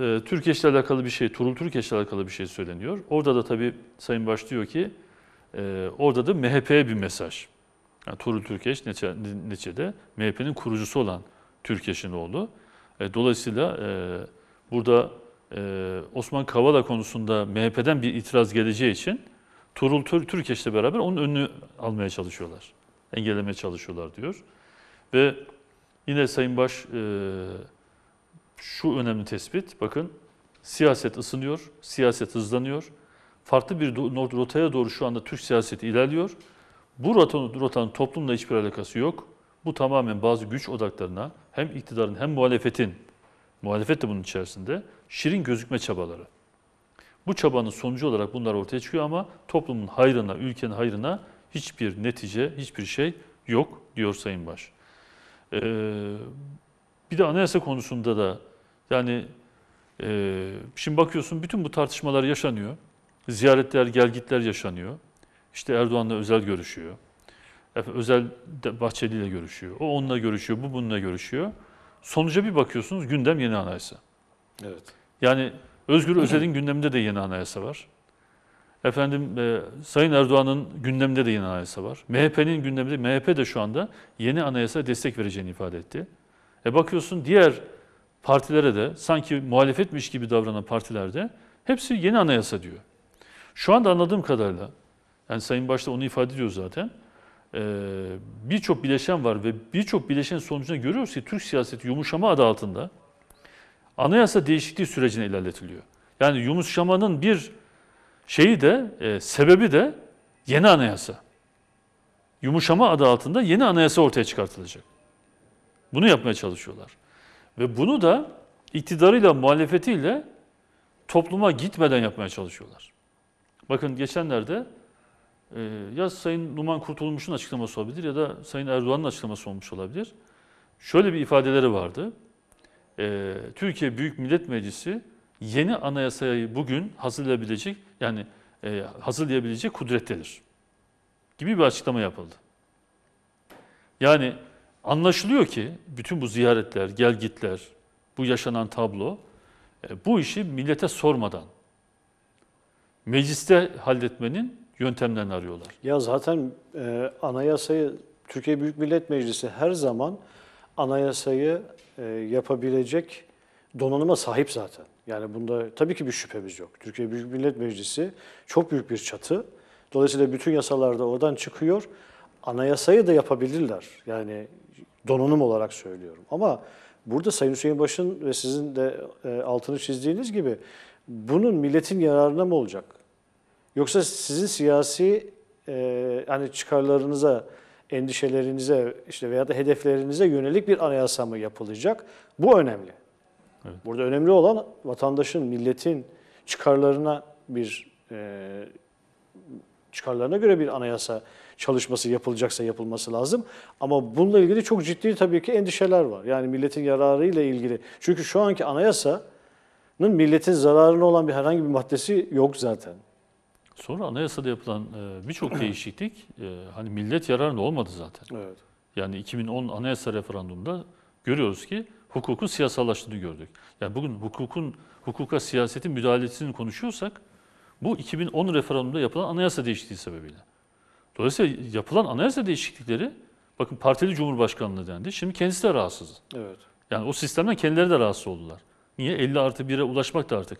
Ee, Türkiye ile alakalı bir şey, Turul Türkiye ile alakalı bir şey söyleniyor. Orada da tabii Sayın Baş diyor ki, e, orada da MHP'ye bir mesaj. Yani Turul Türkeş neçede MHP'nin kurucusu olan Türkeş'in oğlu. E, dolayısıyla e, burada Osman Kavala konusunda MHP'den bir itiraz geleceği için Turul Türkeş'le beraber onun önünü almaya çalışıyorlar. Engellemeye çalışıyorlar diyor. Ve yine Sayın Baş e, şu önemli tespit. Bakın siyaset ısınıyor, siyaset hızlanıyor. Farklı bir rotaya doğru şu anda Türk siyaseti ilerliyor. Bu rotanın, rotanın toplumla hiçbir alakası yok. Bu tamamen bazı güç odaklarına hem iktidarın hem muhalefetin, muhalefet de bunun içerisinde, şirin gözükme çabaları. Bu çabanın sonucu olarak bunlar ortaya çıkıyor ama toplumun hayrına, ülkenin hayrına hiçbir netice, hiçbir şey yok diyor Sayın Baş. Ee, bir de anayasa konusunda da yani e, şimdi bakıyorsun bütün bu tartışmalar yaşanıyor. Ziyaretler, gelgitler yaşanıyor. İşte Erdoğan'la özel görüşüyor. Efendim, özel Bahçeli ile görüşüyor. O onunla görüşüyor, bu bununla görüşüyor. Sonuca bir bakıyorsunuz gündem yeni anayasa. Evet. Yani Özgür Özel'in gündeminde de yeni anayasa var. Efendim e, Sayın Erdoğan'ın gündeminde de yeni anayasa var. MHP'nin gündeminde, MHP de şu anda yeni anayasa destek vereceğini ifade etti. E bakıyorsun diğer partilere de sanki muhalefetmiş gibi davranan partilerde hepsi yeni anayasa diyor. Şu anda anladığım kadarıyla, yani Sayın Başta onu ifade ediyor zaten, e, birçok bileşen var ve birçok bileşen sonucunda görüyoruz ki Türk siyaseti yumuşama adı altında anayasa değişikliği sürecine ilerletiliyor. Yani yumuşamanın bir şeyi de, e, sebebi de yeni anayasa. Yumuşama adı altında yeni anayasa ortaya çıkartılacak. Bunu yapmaya çalışıyorlar. Ve bunu da iktidarıyla, muhalefetiyle topluma gitmeden yapmaya çalışıyorlar. Bakın geçenlerde e, ya Sayın Numan Kurtulmuş'un açıklaması olabilir ya da Sayın Erdoğan'ın açıklaması olmuş olabilir. Şöyle bir ifadeleri vardı e, Türkiye Büyük Millet Meclisi yeni anayasayı bugün hazırlayabilecek yani e, hazırlayabilecek kudrettedir gibi bir açıklama yapıldı. Yani anlaşılıyor ki bütün bu ziyaretler, gelgitler, bu yaşanan tablo e, bu işi millete sormadan mecliste halletmenin yöntemlerini arıyorlar. Ya zaten e, anayasayı Türkiye Büyük Millet Meclisi her zaman anayasayı e, yapabilecek donanıma sahip zaten. Yani bunda tabii ki bir şüphemiz yok. Türkiye Büyük Millet Meclisi çok büyük bir çatı. Dolayısıyla bütün yasalar da oradan çıkıyor. Anayasayı da yapabilirler. Yani donanım olarak söylüyorum. Ama burada Sayın Hüseyin Baş'ın ve sizin de e, altını çizdiğiniz gibi bunun milletin yararına mı olacak? Yoksa sizin siyasi e, hani çıkarlarınıza endişelerinize işte veya da hedeflerinize yönelik bir anayasa mı yapılacak? Bu önemli. Evet. Burada önemli olan vatandaşın, milletin çıkarlarına bir e, çıkarlarına göre bir anayasa çalışması yapılacaksa yapılması lazım. Ama bununla ilgili çok ciddi tabii ki endişeler var. Yani milletin yararıyla ilgili. Çünkü şu anki anayasanın milletin zararına olan bir herhangi bir maddesi yok zaten. Sonra anayasada yapılan e, birçok değişiklik e, hani millet yararına olmadı zaten. Evet. Yani 2010 anayasa referandumunda görüyoruz ki hukukun siyasallaştığını gördük. Yani bugün hukukun hukuka siyasetin müdahalesini konuşuyorsak bu 2010 referandumda yapılan anayasa değişikliği sebebiyle. Dolayısıyla yapılan anayasa değişiklikleri bakın partili cumhurbaşkanlığı dendi. Şimdi kendisi de rahatsız. Evet. Yani o sistemden kendileri de rahatsız oldular. Niye? 50 artı 1'e ulaşmak da artık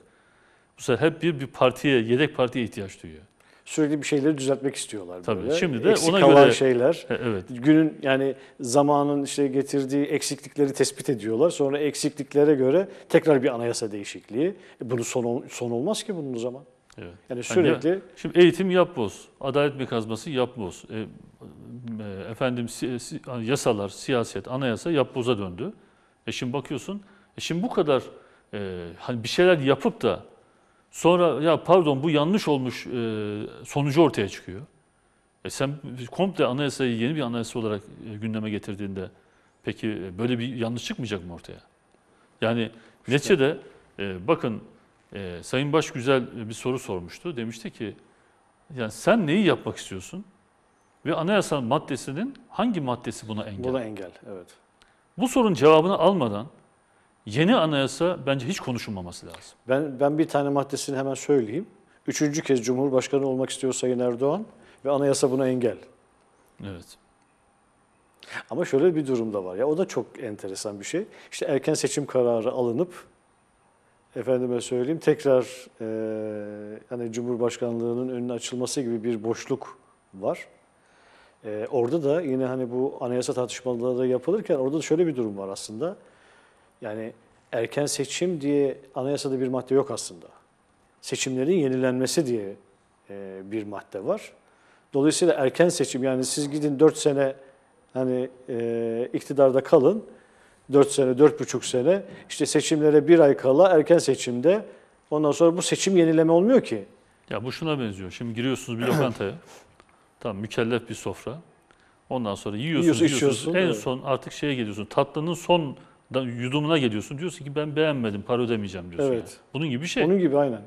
bu sefer hep bir, bir partiye, yedek partiye ihtiyaç duyuyor. Sürekli bir şeyleri düzeltmek istiyorlar Tabii. böyle. Şimdi de Eksik ona kalan göre şeyler. evet. Günün yani zamanın işte getirdiği eksiklikleri tespit ediyorlar. Sonra eksikliklere göre tekrar bir anayasa değişikliği. E, bunu son son olmaz ki bunun zaman. Evet. Yani hani sürekli... Yani, şimdi eğitim yap boz, adalet mekanizması yap boz. E, e, efendim si, si, hani yasalar, siyaset, anayasa yap boza döndü. E şimdi bakıyorsun, e şimdi bu kadar e, hani bir şeyler yapıp da Sonra ya pardon bu yanlış olmuş e, sonucu ortaya çıkıyor. E sen komple anayasayı yeni bir anayasa olarak e, gündeme getirdiğinde peki e, böyle bir yanlış çıkmayacak mı ortaya? Yani işte. neticede e, bakın e, Sayın Baş güzel e, bir soru sormuştu. Demişti ki yani sen neyi yapmak istiyorsun? Ve anayasa maddesinin hangi maddesi buna engel? Buna engel, evet. Bu sorunun cevabını almadan yeni anayasa bence hiç konuşulmaması lazım. Ben, ben bir tane maddesini hemen söyleyeyim. Üçüncü kez Cumhurbaşkanı olmak istiyor Sayın Erdoğan ve anayasa buna engel. Evet. Ama şöyle bir durum da var ya o da çok enteresan bir şey. İşte erken seçim kararı alınıp efendime söyleyeyim tekrar e, hani Cumhurbaşkanlığının önüne açılması gibi bir boşluk var. E, orada da yine hani bu anayasa tartışmaları da yapılırken orada da şöyle bir durum var aslında. Yani erken seçim diye anayasada bir madde yok aslında. Seçimlerin yenilenmesi diye e, bir madde var. Dolayısıyla erken seçim yani siz gidin 4 sene hani e, iktidarda kalın. 4 sene, 4,5 sene işte seçimlere bir ay kala erken seçimde ondan sonra bu seçim yenileme olmuyor ki. Ya bu şuna benziyor. Şimdi giriyorsunuz bir lokantaya. Tam mükellef bir sofra. Ondan sonra yiyorsun, Yiyoruz, yiyorsun. En son artık şeye geliyorsun. Tatlının son yudumuna geliyorsun. Diyorsun ki ben beğenmedim, para ödemeyeceğim diyorsun. Evet. Yani. Bunun gibi bir şey. Bunun gibi aynen.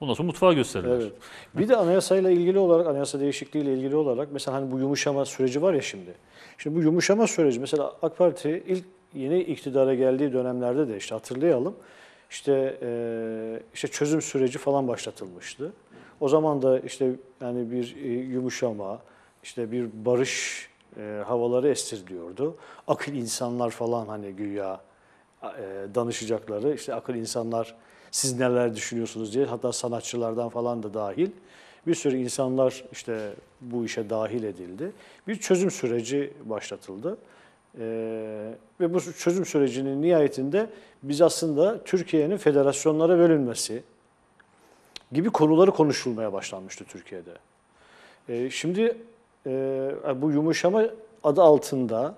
Ondan sonra mutfağa gösterirler. Evet. Bir de anayasayla ilgili olarak, anayasa değişikliğiyle ilgili olarak mesela hani bu yumuşama süreci var ya şimdi. Şimdi bu yumuşama süreci mesela AK Parti ilk yeni iktidara geldiği dönemlerde de işte hatırlayalım. İşte e, işte çözüm süreci falan başlatılmıştı. O zaman da işte yani bir e, yumuşama, işte bir barış e, havaları estiriliyordu. Akıl insanlar falan hani güya e, danışacakları işte akıl insanlar siz neler düşünüyorsunuz diye hatta sanatçılardan falan da dahil bir sürü insanlar işte bu işe dahil edildi. Bir çözüm süreci başlatıldı. Ee, ve bu çözüm sürecinin nihayetinde biz aslında Türkiye'nin federasyonlara bölünmesi gibi konuları konuşulmaya başlanmıştı Türkiye'de. Ee, şimdi e, bu yumuşama adı altında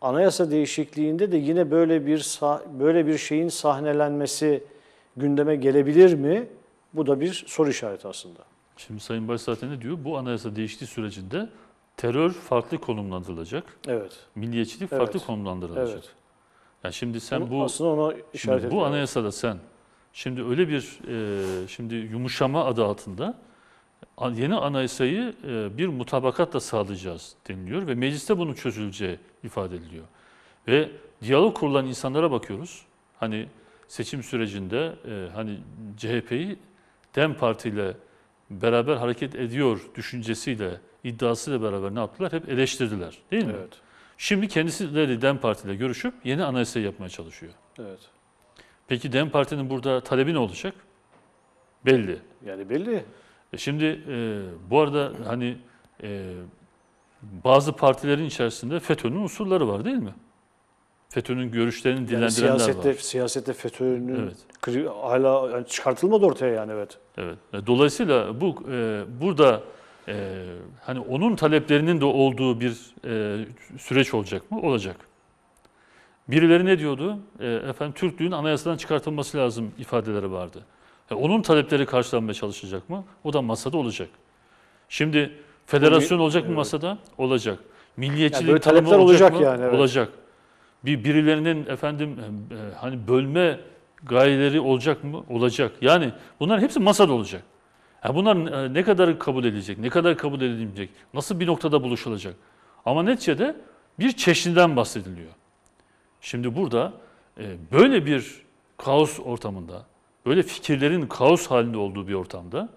anayasa değişikliğinde de yine böyle bir böyle bir şeyin sahnelenmesi gündeme gelebilir mi? Bu da bir soru işareti aslında. Şimdi Sayın Baş zaten ne diyor? Bu anayasa değişikliği sürecinde terör farklı konumlandırılacak. Evet. Milliyetçilik farklı evet. konumlandırılacak. Evet. Yani şimdi sen Bunu, bu aslında ona işaret bu anayasada sen şimdi öyle bir e, şimdi yumuşama adı altında yeni anayasayı e, bir mutabakatla sağlayacağız deniliyor ve mecliste bunun çözüleceği ifade ediliyor. Ve diyalog kurulan insanlara bakıyoruz. Hani seçim sürecinde e, hani CHP'yi DEM Parti ile beraber hareket ediyor düşüncesiyle, iddiasıyla beraber ne yaptılar? Hep eleştirdiler değil mi? Evet. Şimdi kendisileri DEM Parti ile görüşüp yeni anayasayı yapmaya çalışıyor. Evet. Peki DEM Parti'nin burada talebi ne olacak? Belli. Yani belli. E şimdi e, bu arada hani e, bazı partilerin içerisinde FETÖ'nün unsurları var değil mi? FETÖ'nün görüşlerini yani dilendirenler siyasette, var. Siyasette FETÖ'nün evet. hala yani çıkartılmadı ortaya yani evet. Evet. E, dolayısıyla bu e, burada e, hani onun taleplerinin de olduğu bir e, süreç olacak mı? Olacak. Birileri ne diyordu? E, efendim Türklüğün anayasadan çıkartılması lazım ifadeleri vardı. E onun talepleri karşılanmaya çalışacak mı? O da masada olacak. Şimdi federasyon olacak mı masada? Olacak. Milliyetçilik yani talebi olacak, olacak mı? Yani, evet. Olacak. Bir birilerinin efendim e, e hani bölme gayeleri olacak mı? Olacak. Yani bunlar hepsi masada olacak. Yani bunlar e, ne kadar kabul edilecek, ne kadar kabul edilmeyecek, nasıl bir noktada buluşulacak? Ama neticede bir çeşniden bahsediliyor. Şimdi burada e, böyle bir kaos ortamında, böyle fikirlerin kaos halinde olduğu bir ortamda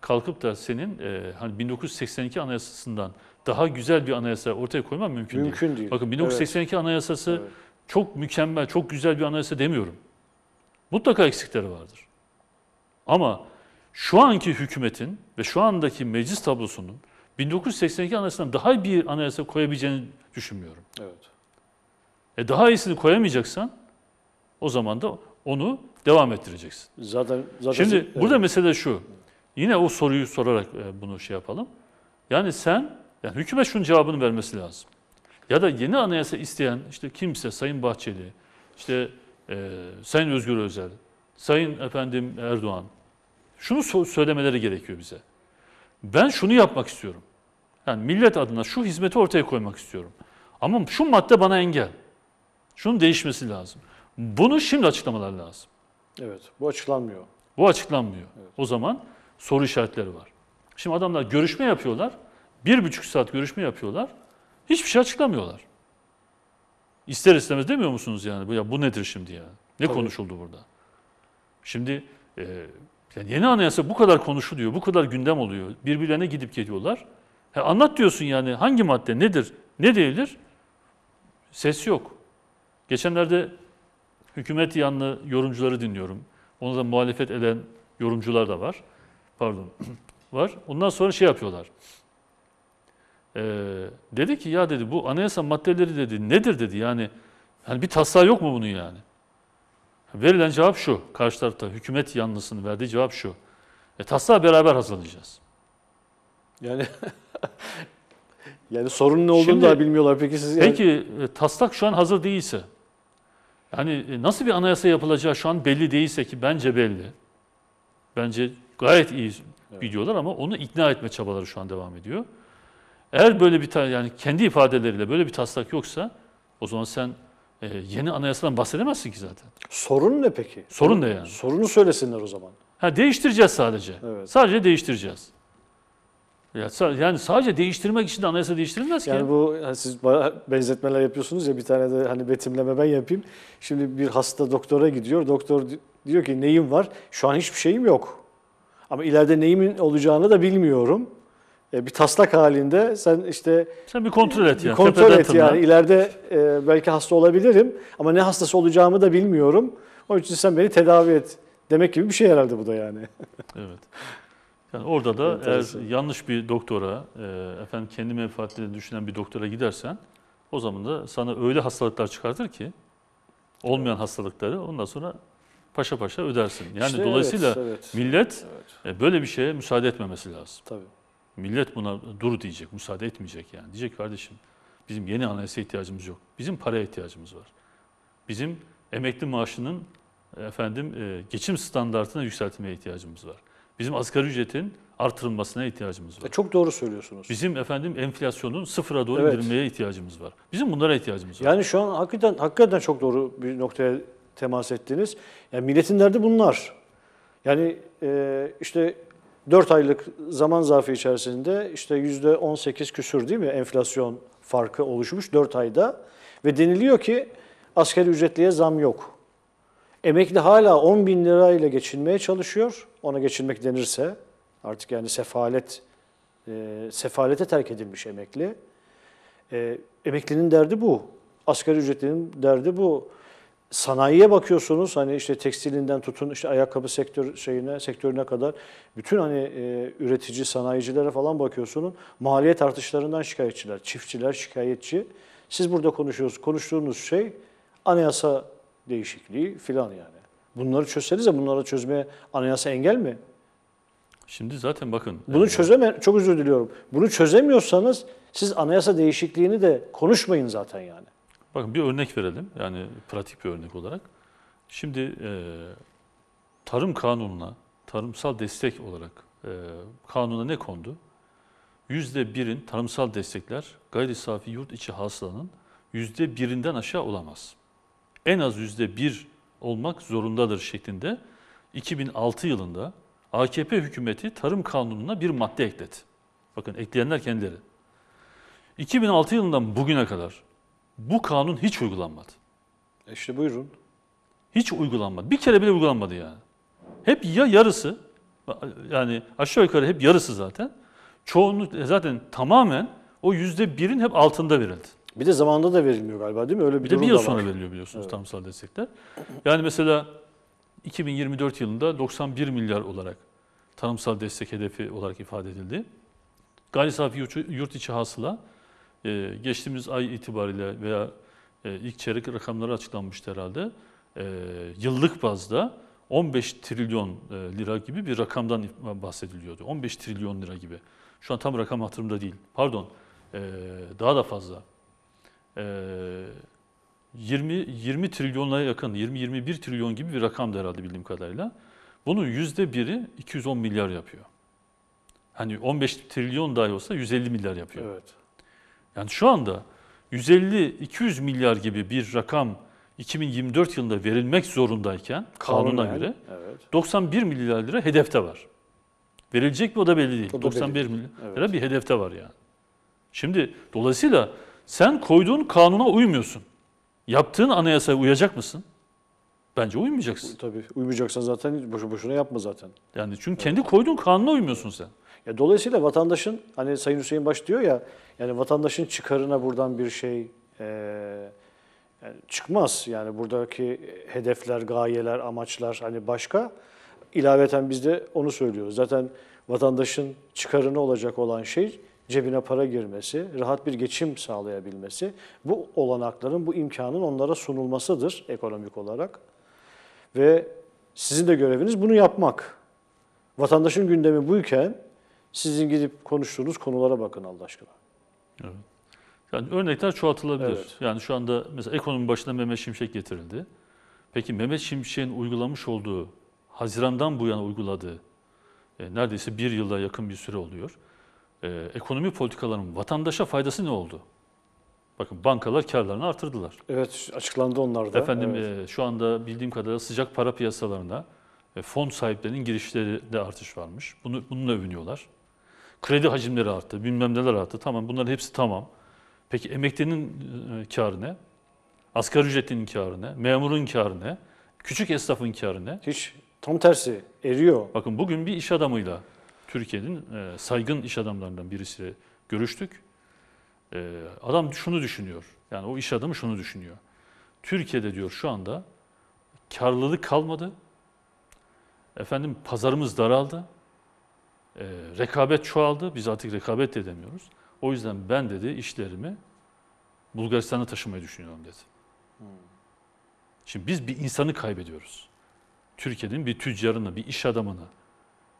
kalkıp da senin e, hani 1982 anayasasından daha güzel bir anayasa ortaya koyman mümkün, mümkün değil. değil. Bakın 1982 evet. anayasası evet. çok mükemmel, çok güzel bir anayasa demiyorum. Mutlaka eksikleri vardır. Ama şu anki hükümetin ve şu andaki meclis tablosunun 1982 anayasasından daha bir anayasa koyabileceğini düşünmüyorum. Evet. E daha iyisini koyamayacaksan o zaman da onu devam ettireceksin. Zaten, zaten Şimdi evet. burada mesele şu. Yine o soruyu sorarak e, bunu şey yapalım. Yani sen yani hükümet şunun cevabını vermesi lazım. Ya da yeni anayasa isteyen işte kimse Sayın Bahçeli, işte e, Sayın Özgür Özel, Sayın efendim Erdoğan şunu so söylemeleri gerekiyor bize. Ben şunu yapmak istiyorum. Yani millet adına şu hizmeti ortaya koymak istiyorum. Ama şu madde bana engel. Şunun değişmesi lazım. Bunu şimdi açıklamalar lazım. Evet, bu açıklanmıyor. Bu açıklanmıyor. Evet. O zaman soru işaretleri var. Şimdi adamlar görüşme yapıyorlar. Bir buçuk saat görüşme yapıyorlar. Hiçbir şey açıklamıyorlar. İster istemez demiyor musunuz yani? Bu, ya bu nedir şimdi ya? Ne Tabii. konuşuldu burada? Şimdi e, yani yeni anayasa bu kadar konuşuluyor, bu kadar gündem oluyor. Birbirlerine gidip geliyorlar. He, anlat diyorsun yani hangi madde nedir, ne değildir? Ses yok. Geçenlerde hükümet yanlı yorumcuları dinliyorum. Ona da muhalefet eden yorumcular da var. Pardon. var. Ondan sonra şey yapıyorlar. Ee, dedi ki ya dedi bu anayasa maddeleri dedi nedir dedi yani hani bir taslağı yok mu bunun yani? Verilen cevap şu karşı tarafta hükümet yanlısının verdiği cevap şu. E taslağı beraber hazırlayacağız. Yani yani sorun ne olduğunu Şimdi, da bilmiyorlar peki siz yani... Peki e, taslak şu an hazır değilse yani e, nasıl bir anayasa yapılacağı şu an belli değilse ki bence belli. Bence gayet iyi evet. biliyorlar ama onu ikna etme çabaları şu an devam ediyor. Eğer böyle bir yani kendi ifadeleriyle böyle bir taslak yoksa o zaman sen e, yeni anayasadan bahsedemezsin ki zaten. Sorun ne peki? Sorun ne yani? Sorunu söylesinler o zaman. Ha değiştireceğiz sadece. Evet. Sadece değiştireceğiz. Ya, yani sadece değiştirmek için de anayasa değiştirilmez ki. Yani bu yani siz benzetmeler yapıyorsunuz ya bir tane de hani betimleme ben yapayım. Şimdi bir hasta doktora gidiyor. Doktor diyor ki neyim var? Şu an hiçbir şeyim yok. Ama ileride neyimin olacağını da bilmiyorum. E, bir taslak halinde sen işte sen bir kontrol et bir ya. Kontrol et yani ileride e, belki hasta olabilirim ama ne hastası olacağımı da bilmiyorum. O yüzden sen beni tedavi et demek gibi bir şey herhalde bu da yani. evet. Yani orada da eğer yanlış bir doktora, e, efendim kendi menfaatlerini düşünen bir doktora gidersen o zaman da sana öyle hastalıklar çıkartır ki olmayan evet. hastalıkları ondan sonra paşa paşa ödersin. Yani işte dolayısıyla evet, evet. millet evet. E, böyle bir şeye müsaade etmemesi lazım. Tabii. Millet buna dur diyecek, müsaade etmeyecek yani. Diyecek kardeşim bizim yeni anayasa ihtiyacımız yok. Bizim paraya ihtiyacımız var. Bizim emekli maaşının e, efendim e, geçim standartını yükseltmeye ihtiyacımız var. Bizim asgari ücretin artırılmasına ihtiyacımız var. E çok doğru söylüyorsunuz. Bizim efendim enflasyonun sıfıra doğru evet. indirilmeye ihtiyacımız var. Bizim bunlara ihtiyacımız var. Yani şu an hakikaten hakikaten çok doğru bir noktaya temas ettiniz. Yani milletin derdi bunlar. Yani e, işte 4 aylık zaman zarfı içerisinde işte %18 küsür değil mi enflasyon farkı oluşmuş 4 ayda ve deniliyor ki asgari ücretliye zam yok. Emekli hala 10 bin lirayla geçinmeye çalışıyor. Ona geçinmek denirse artık yani sefalet, e, sefalete terk edilmiş emekli. E, emeklinin derdi bu. Asgari ücretlinin derdi bu. Sanayiye bakıyorsunuz hani işte tekstilinden tutun işte ayakkabı sektör şeyine sektörüne kadar bütün hani e, üretici sanayicilere falan bakıyorsunuz. Maliyet artışlarından şikayetçiler, çiftçiler şikayetçi. Siz burada konuşuyorsunuz. Konuştuğunuz şey anayasa değişikliği filan yani. Bunları çözseniz de bunları çözmeye anayasa engel mi? Şimdi zaten bakın. Bunu yani, e, çözeme çok özür diliyorum. Bunu çözemiyorsanız siz anayasa değişikliğini de konuşmayın zaten yani. Bakın bir örnek verelim. Yani pratik bir örnek olarak. Şimdi e, tarım kanununa, tarımsal destek olarak e, kanuna ne kondu? Yüzde birin tarımsal destekler gayri safi yurt içi hasılanın birinden aşağı olamaz en az yüzde bir olmak zorundadır şeklinde 2006 yılında AKP hükümeti tarım kanununa bir madde ekledi. Bakın ekleyenler kendileri. 2006 yılından bugüne kadar bu kanun hiç uygulanmadı. E işte buyurun. Hiç uygulanmadı. Bir kere bile uygulanmadı yani. Hep ya yarısı, yani aşağı yukarı hep yarısı zaten. Çoğunluk zaten tamamen o yüzde birin hep altında verildi. Bir de zamanda da verilmiyor galiba değil mi? Öyle bir, bir durum de bir yıl sonra var. veriliyor biliyorsunuz evet. tamsal destekler. Yani mesela 2024 yılında 91 milyar olarak tarımsal destek hedefi olarak ifade edildi. Gayri safi yurt içi hasıla e, geçtiğimiz ay itibariyle veya e, ilk çeyrek rakamları açıklanmıştı herhalde. E, yıllık bazda 15 trilyon lira gibi bir rakamdan bahsediliyordu. 15 trilyon lira gibi. Şu an tam rakam hatırımda değil. Pardon daha da fazla. 20 ee, 20 trilyonlara yakın, 20-21 trilyon gibi bir rakamdı herhalde bildiğim kadarıyla. Bunun yüzde biri 210 milyar yapıyor. Hani 15 trilyon dahi olsa 150 milyar yapıyor. Evet. Yani şu anda 150-200 milyar gibi bir rakam 2024 yılında verilmek zorundayken kanuna Kanunen, göre evet. 91 milyar lira hedefte var. Verilecek mi o da belli değil. da 91 belli. milyar evet. lira bir hedefte var yani. Şimdi dolayısıyla sen koyduğun kanuna uymuyorsun. Yaptığın anayasaya uyacak mısın? Bence uymayacaksın. Tabii uymayacaksan zaten boşu boşuna yapma zaten. Yani çünkü kendi koyduğun kanuna uymuyorsun sen. Ya dolayısıyla vatandaşın hani Sayın Hüseyin Baş diyor ya yani vatandaşın çıkarına buradan bir şey e, yani çıkmaz. Yani buradaki hedefler, gayeler, amaçlar hani başka. İlaveten biz de onu söylüyoruz. Zaten vatandaşın çıkarına olacak olan şey cebine para girmesi, rahat bir geçim sağlayabilmesi, bu olanakların, bu imkanın onlara sunulmasıdır ekonomik olarak. Ve sizin de göreviniz bunu yapmak. Vatandaşın gündemi buyken sizin gidip konuştuğunuz konulara bakın Allah aşkına. Evet. Yani örnekler çoğaltılabilir. Evet. Yani şu anda mesela ekonomi başına Mehmet Şimşek getirildi. Peki Mehmet Şimşek'in uygulamış olduğu, Haziran'dan bu yana uyguladığı, e, neredeyse bir yılda yakın bir süre oluyor e, ekonomi politikalarının vatandaşa faydası ne oldu? Bakın bankalar karlarını artırdılar. Evet açıklandı onlar da. Efendim evet. e, şu anda bildiğim kadarıyla sıcak para piyasalarında e, fon sahiplerinin girişleri de artış varmış. Bunu, bununla övünüyorlar. Kredi hacimleri arttı, bilmem neler arttı. Tamam bunların hepsi tamam. Peki emeklinin e, karı ne? Asgari ücretinin karı ne? Memurun karı ne? Küçük esnafın karı ne? Hiç tam tersi eriyor. Bakın bugün bir iş adamıyla Türkiye'nin e, saygın iş adamlarından birisiyle görüştük. E, adam şunu düşünüyor. Yani o iş adamı şunu düşünüyor. Türkiye'de diyor şu anda karlılık kalmadı. Efendim pazarımız daraldı. E, rekabet çoğaldı. Biz artık rekabet de edemiyoruz. O yüzden ben dedi işlerimi Bulgaristan'a taşımayı düşünüyorum dedi. Hmm. Şimdi biz bir insanı kaybediyoruz. Türkiye'nin bir tüccarını, bir iş adamını,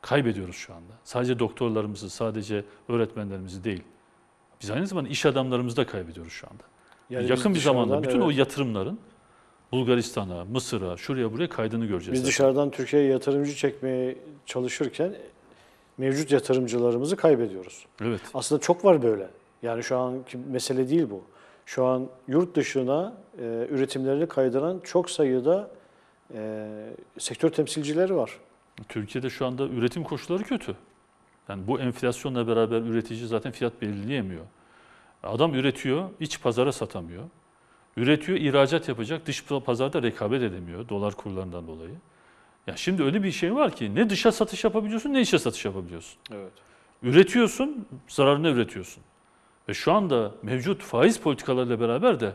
kaybediyoruz şu anda. Sadece doktorlarımızı, sadece öğretmenlerimizi değil. Biz aynı zamanda iş adamlarımızı da kaybediyoruz şu anda. Yani Yakın bir zamanda bütün evet. o yatırımların Bulgaristan'a, Mısır'a, şuraya buraya kaydını göreceğiz. Biz zaten. dışarıdan Türkiye'ye yatırımcı çekmeye çalışırken mevcut yatırımcılarımızı kaybediyoruz. Evet. Aslında çok var böyle. Yani şu anki mesele değil bu. Şu an yurt dışına e, üretimlerini kaydıran çok sayıda e, sektör temsilcileri var. Türkiye'de şu anda üretim koşulları kötü. Yani bu enflasyonla beraber üretici zaten fiyat belirleyemiyor. Adam üretiyor, iç pazara satamıyor. Üretiyor, ihracat yapacak, dış pazarda rekabet edemiyor dolar kurlarından dolayı. Ya şimdi öyle bir şey var ki ne dışa satış yapabiliyorsun ne içe satış yapabiliyorsun. Evet. Üretiyorsun, zararını üretiyorsun. Ve şu anda mevcut faiz politikalarıyla beraber de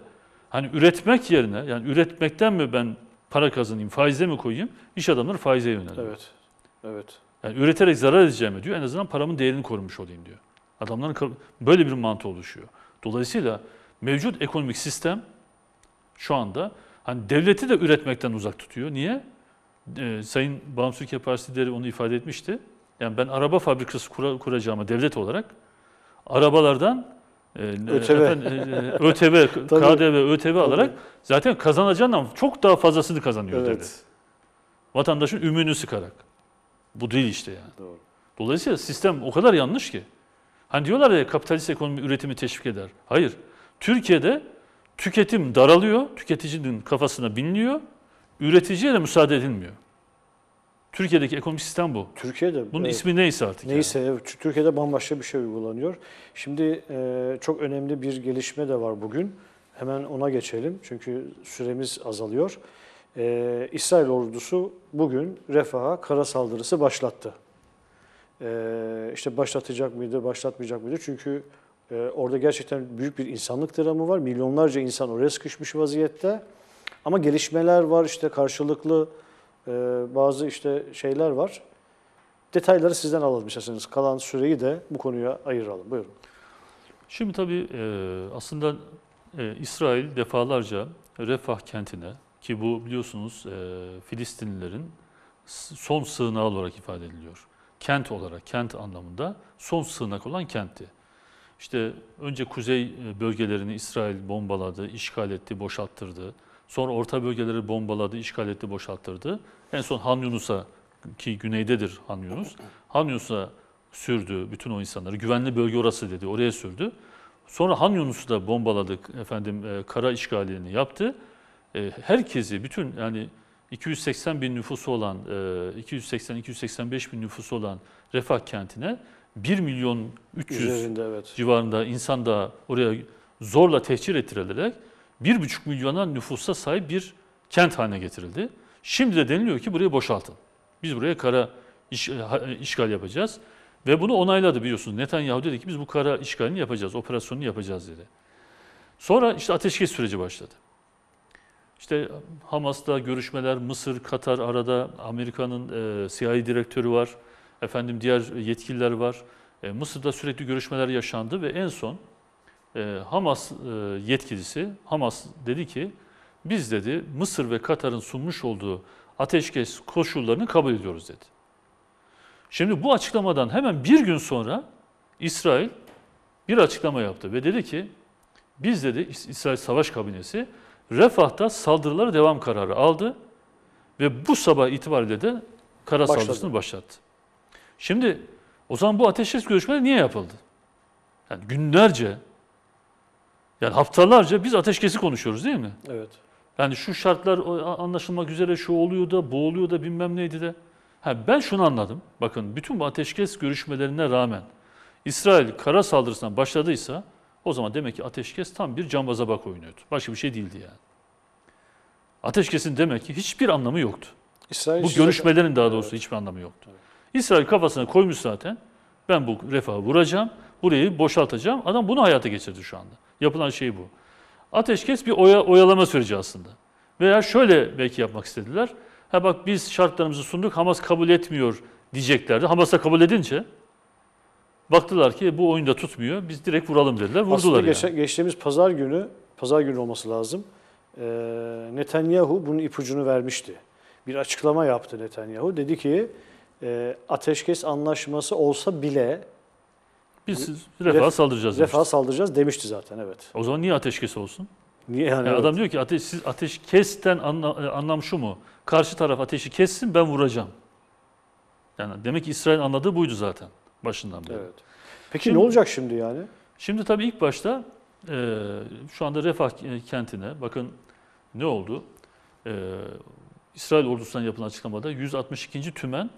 hani üretmek yerine yani üretmekten mi ben para kazanayım, faize mi koyayım? İş adamları faize yöneliyor. Evet. Evet. Yani üreterek zarar edeceğimi diyor. En azından paramın değerini korumuş olayım diyor. Adamların böyle bir mantığı oluşuyor. Dolayısıyla mevcut ekonomik sistem şu anda hani devleti de üretmekten uzak tutuyor. Niye? Ee, Sayın Bağımsız Ülke Partisi onu ifade etmişti. Yani ben araba fabrikası kura, kuracağıma devlet olarak arabalardan ÖTV, ÖTV KDV, ÖTV alarak zaten kazanacağından çok daha fazlasını kazanıyor evet. devlet. Vatandaşın ümünü sıkarak. Bu değil işte yani. Doğru. Dolayısıyla sistem o kadar yanlış ki. Hani diyorlar ya kapitalist ekonomi üretimi teşvik eder. Hayır. Türkiye'de tüketim daralıyor, tüketicinin kafasına biniliyor, üreticiye de müsaade edilmiyor. Türkiye'deki ekonomik sistem bu. Türkiye'de. Bunun evet. ismi neyse artık. Neyse. Yani. Türkiye'de bambaşka bir şey uygulanıyor. Şimdi e, çok önemli bir gelişme de var bugün. Hemen ona geçelim. Çünkü süremiz azalıyor. E, İsrail ordusu bugün refaha kara saldırısı başlattı. E, işte başlatacak mıydı, başlatmayacak mıydı? Çünkü e, orada gerçekten büyük bir insanlık dramı var. Milyonlarca insan oraya sıkışmış vaziyette. Ama gelişmeler var işte karşılıklı e, bazı işte şeyler var. Detayları sizden alalım isterseniz. Kalan süreyi de bu konuya ayıralım. Buyurun. Şimdi tabii e, aslında e, İsrail defalarca Refah kentine ki bu biliyorsunuz e, Filistinlilerin son sığınağı olarak ifade ediliyor. Kent olarak, kent anlamında son sığınak olan kentti. İşte önce kuzey e, bölgelerini İsrail bombaladı, işgal etti, boşalttırdı. Sonra orta bölgeleri bombaladı, işgal etti, boşalttırdı. En son Han Yunus'a ki güneydedir Han Yunus. Han Yunus'a sürdü bütün o insanları. Güvenli bölge orası dedi. Oraya sürdü. Sonra Han Yunus'u da bombaladı, Efendim e, kara işgalini yaptı. E, herkesi bütün yani 280 bin nüfusu olan e, 280-285 bin nüfusu olan Refah kentine 1 milyon 300 Üzerinde, evet. civarında insan da oraya zorla tehcir ettirilerek 1,5 milyona nüfusa sahip bir kent haline getirildi. Şimdi de deniliyor ki burayı boşaltın. Biz buraya kara iş, işgal yapacağız. Ve bunu onayladı biliyorsunuz. Netanyahu dedi ki biz bu kara işgalini yapacağız, operasyonunu yapacağız dedi. Sonra işte ateşkes süreci başladı. İşte Hamas'ta görüşmeler, Mısır, Katar arada Amerika'nın e, CIA direktörü var. Efendim diğer yetkililer var. E, Mısır'da sürekli görüşmeler yaşandı ve en son ee, Hamas e, yetkilisi, Hamas dedi ki biz dedi Mısır ve Katar'ın sunmuş olduğu ateşkes koşullarını kabul ediyoruz dedi. Şimdi bu açıklamadan hemen bir gün sonra İsrail bir açıklama yaptı ve dedi ki biz dedi İsrail Savaş Kabinesi Refah'ta saldırılara devam kararı aldı ve bu sabah itibariyle de kara Başladı. saldırısını başlattı. Şimdi o zaman bu ateşkes görüşmeleri niye yapıldı? Yani günlerce yani haftalarca biz ateşkesi konuşuyoruz değil mi? Evet. Yani şu şartlar anlaşılmak üzere şu oluyor da, bu oluyor da bilmem neydi de. Ha, ben şunu anladım. Bakın bütün bu ateşkes görüşmelerine rağmen İsrail kara saldırısına başladıysa o zaman demek ki ateşkes tam bir cambaza bak oynuyordu. Başka bir şey değildi yani. Ateşkesin demek ki hiçbir anlamı yoktu. İsrail bu görüşmelerin daha doğrusu evet. hiçbir anlamı yoktu. Evet. İsrail kafasına koymuş zaten ben bu refahı vuracağım Burayı boşaltacağım. Adam bunu hayata geçirdi şu anda. Yapılan şey bu. Ateşkes bir oya, oyalama süreci aslında. Veya şöyle belki yapmak istediler. Ha bak biz şartlarımızı sunduk Hamas kabul etmiyor diyeceklerdi. Hamas'a kabul edince baktılar ki bu oyunda tutmuyor. Biz direkt vuralım dediler. Vurdular Aslında yani. geçtiğimiz pazar günü, pazar günü olması lazım. Ee, Netanyahu bunun ipucunu vermişti. Bir açıklama yaptı Netanyahu. Dedi ki e, ateşkes anlaşması olsa bile biz refaha Ref, saldıracağız. Refaha demişti. saldıracağız demişti zaten evet. O zaman niye ateşkes olsun? Niye yani? yani evet. Adam diyor ki ateş siz ateşkesten anla, e, anlam şu mu? Karşı taraf ateşi kessin ben vuracağım. Yani demek ki İsrail anladığı buydu zaten başından beri. Evet. Peki şimdi, ne olacak şimdi yani? Şimdi tabii ilk başta e, şu anda Refah e, kentine bakın ne oldu? E, İsrail ordusundan yapılan açıklamada 162. Tümen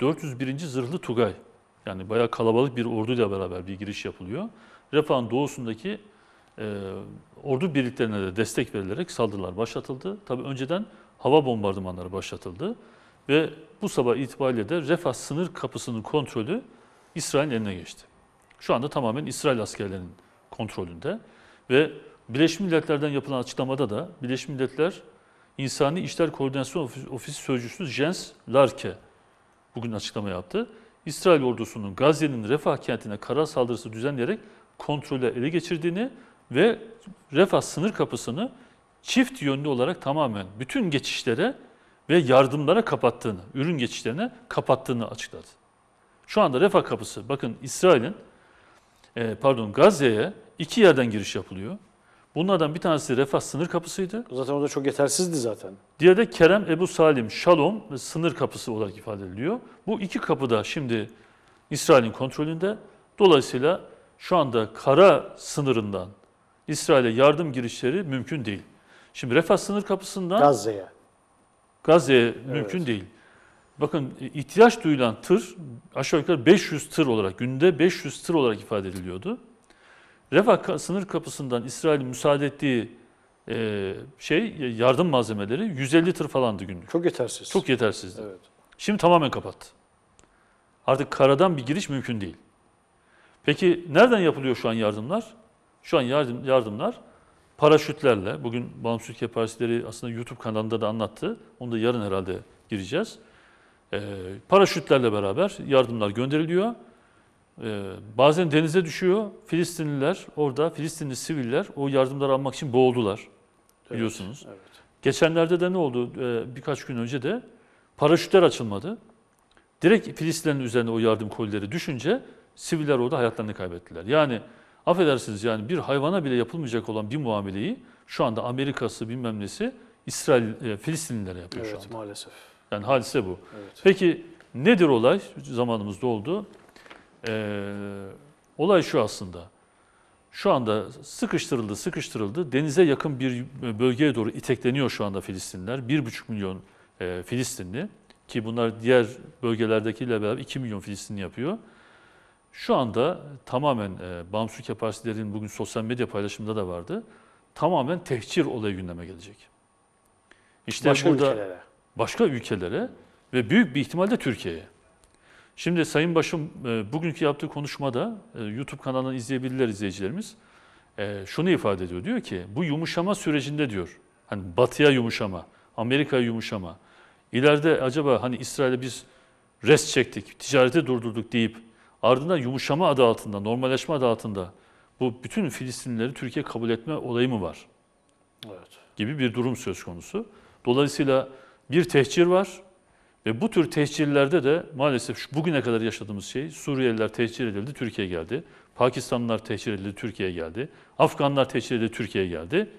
401. Zırhlı Tugay yani bayağı kalabalık bir orduyla beraber bir giriş yapılıyor. Refah'ın doğusundaki e, ordu birliklerine de destek verilerek saldırılar başlatıldı. Tabi önceden hava bombardımanları başlatıldı. Ve bu sabah itibariyle de Refah sınır kapısının kontrolü İsrail'in eline geçti. Şu anda tamamen İsrail askerlerinin kontrolünde. Ve Birleşmiş Milletler'den yapılan açıklamada da Birleşmiş Milletler İnsani İşler Koordinasyon Ofisi Sözcüsü Jens Larke bugün açıklama yaptı. İsrail ordusunun Gazze'nin Refah kentine kara saldırısı düzenleyerek kontrolü ele geçirdiğini ve Refah sınır kapısını çift yönlü olarak tamamen bütün geçişlere ve yardımlara kapattığını, ürün geçişlerine kapattığını açıkladı. Şu anda Refah kapısı, bakın İsrail'in, e, pardon Gazze'ye iki yerden giriş yapılıyor. Bunlardan bir tanesi Refah sınır kapısıydı. Zaten o da çok yetersizdi zaten. Diğeri de Kerem, Ebu Salim, Şalom sınır kapısı olarak ifade ediliyor. Bu iki kapı da şimdi İsrail'in kontrolünde. Dolayısıyla şu anda kara sınırından İsrail'e yardım girişleri mümkün değil. Şimdi Refah sınır kapısından Gazze'ye. Gazze'ye evet. mümkün değil. Bakın ihtiyaç duyulan tır aşağı yukarı 500 tır olarak günde 500 tır olarak ifade ediliyordu. Refah sınır kapısından İsrail'in müsaade ettiği e, şey e, yardım malzemeleri 150 tır falandı günlük. Çok yetersiz. Çok yetersizdi. Evet. Şimdi tamamen kapattı. Artık karadan bir giriş mümkün değil. Peki nereden yapılıyor şu an yardımlar? Şu an yardım, yardımlar paraşütlerle, bugün Bağımsız Türkiye Partisileri aslında YouTube kanalında da anlattı. Onu da yarın herhalde gireceğiz. Ee, paraşütlerle beraber yardımlar gönderiliyor. Ee, bazen denize düşüyor. Filistinliler orada, Filistinli siviller o yardımları almak için boğuldular. Evet, biliyorsunuz. Evet. Geçenlerde de ne oldu? Ee, birkaç gün önce de paraşütler açılmadı. Direkt Filistinlerin üzerine o yardım kolileri düşünce siviller orada hayatlarını kaybettiler. Yani affedersiniz yani bir hayvana bile yapılmayacak olan bir muameleyi şu anda Amerikası bilmem nesi İsrail, e, Filistinlilere yapıyor evet, şu anda. Evet maalesef. Yani hadise bu. Evet. Peki nedir olay? Zamanımız doldu e, olay şu aslında. Şu anda sıkıştırıldı, sıkıştırıldı. Denize yakın bir bölgeye doğru itekleniyor şu anda Filistinler. 1,5 milyon e, Filistinli ki bunlar diğer bölgelerdekiyle beraber 2 milyon Filistinli yapıyor. Şu anda tamamen e, bağımsız ülke partilerinin bugün sosyal medya paylaşımında da vardı. Tamamen tehcir olayı gündeme gelecek. İşte başka burada, ülkelere. Başka ülkelere ve büyük bir ihtimalle Türkiye'ye. Şimdi Sayın Başım e, bugünkü yaptığı konuşmada e, YouTube kanalından izleyebilirler izleyicilerimiz. E, şunu ifade ediyor. Diyor ki bu yumuşama sürecinde diyor. Hani batıya yumuşama, Amerika'ya yumuşama. İleride acaba hani İsrail'e biz rest çektik, ticareti durdurduk deyip ardından yumuşama adı altında, normalleşme adı altında bu bütün Filistinlileri Türkiye kabul etme olayı mı var? Evet. Gibi bir durum söz konusu. Dolayısıyla bir tehcir var, ve bu tür tehcirlerde de maalesef bugüne kadar yaşadığımız şey Suriyeliler tehcir edildi, Türkiye geldi. Pakistanlılar tehcir edildi, Türkiye geldi. Afganlar tehcir edildi, Türkiye geldi.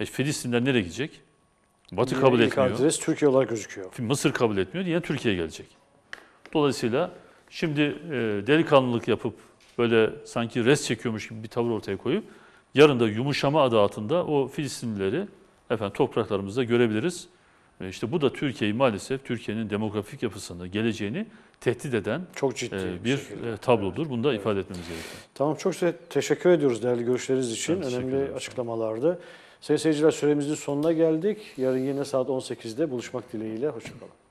E, Filistinler nereye gidecek? Batı kabul ilk etmiyor. adres Türkiye olarak gözüküyor. Mısır kabul etmiyor, yine Türkiye gelecek. Dolayısıyla şimdi e, delikanlılık yapıp böyle sanki res çekiyormuş gibi bir tavır ortaya koyup yarın da yumuşama adı altında o Filistinlileri efendim topraklarımızda görebiliriz. E, işte bu da Türkiye'yi maalesef Türkiye'nin demografik yapısını, geleceğini tehdit eden çok ciddi e, bir şekilde. E, tablodur. Evet. Bunu da evet. ifade etmemiz gerekiyor. Tamam çok teşekkür ediyoruz değerli görüşleriniz için. Ben Önemli açıklamalardı. Sayın seyirciler süremizin sonuna geldik. Yarın yine saat 18'de buluşmak dileğiyle. Hoşçakalın.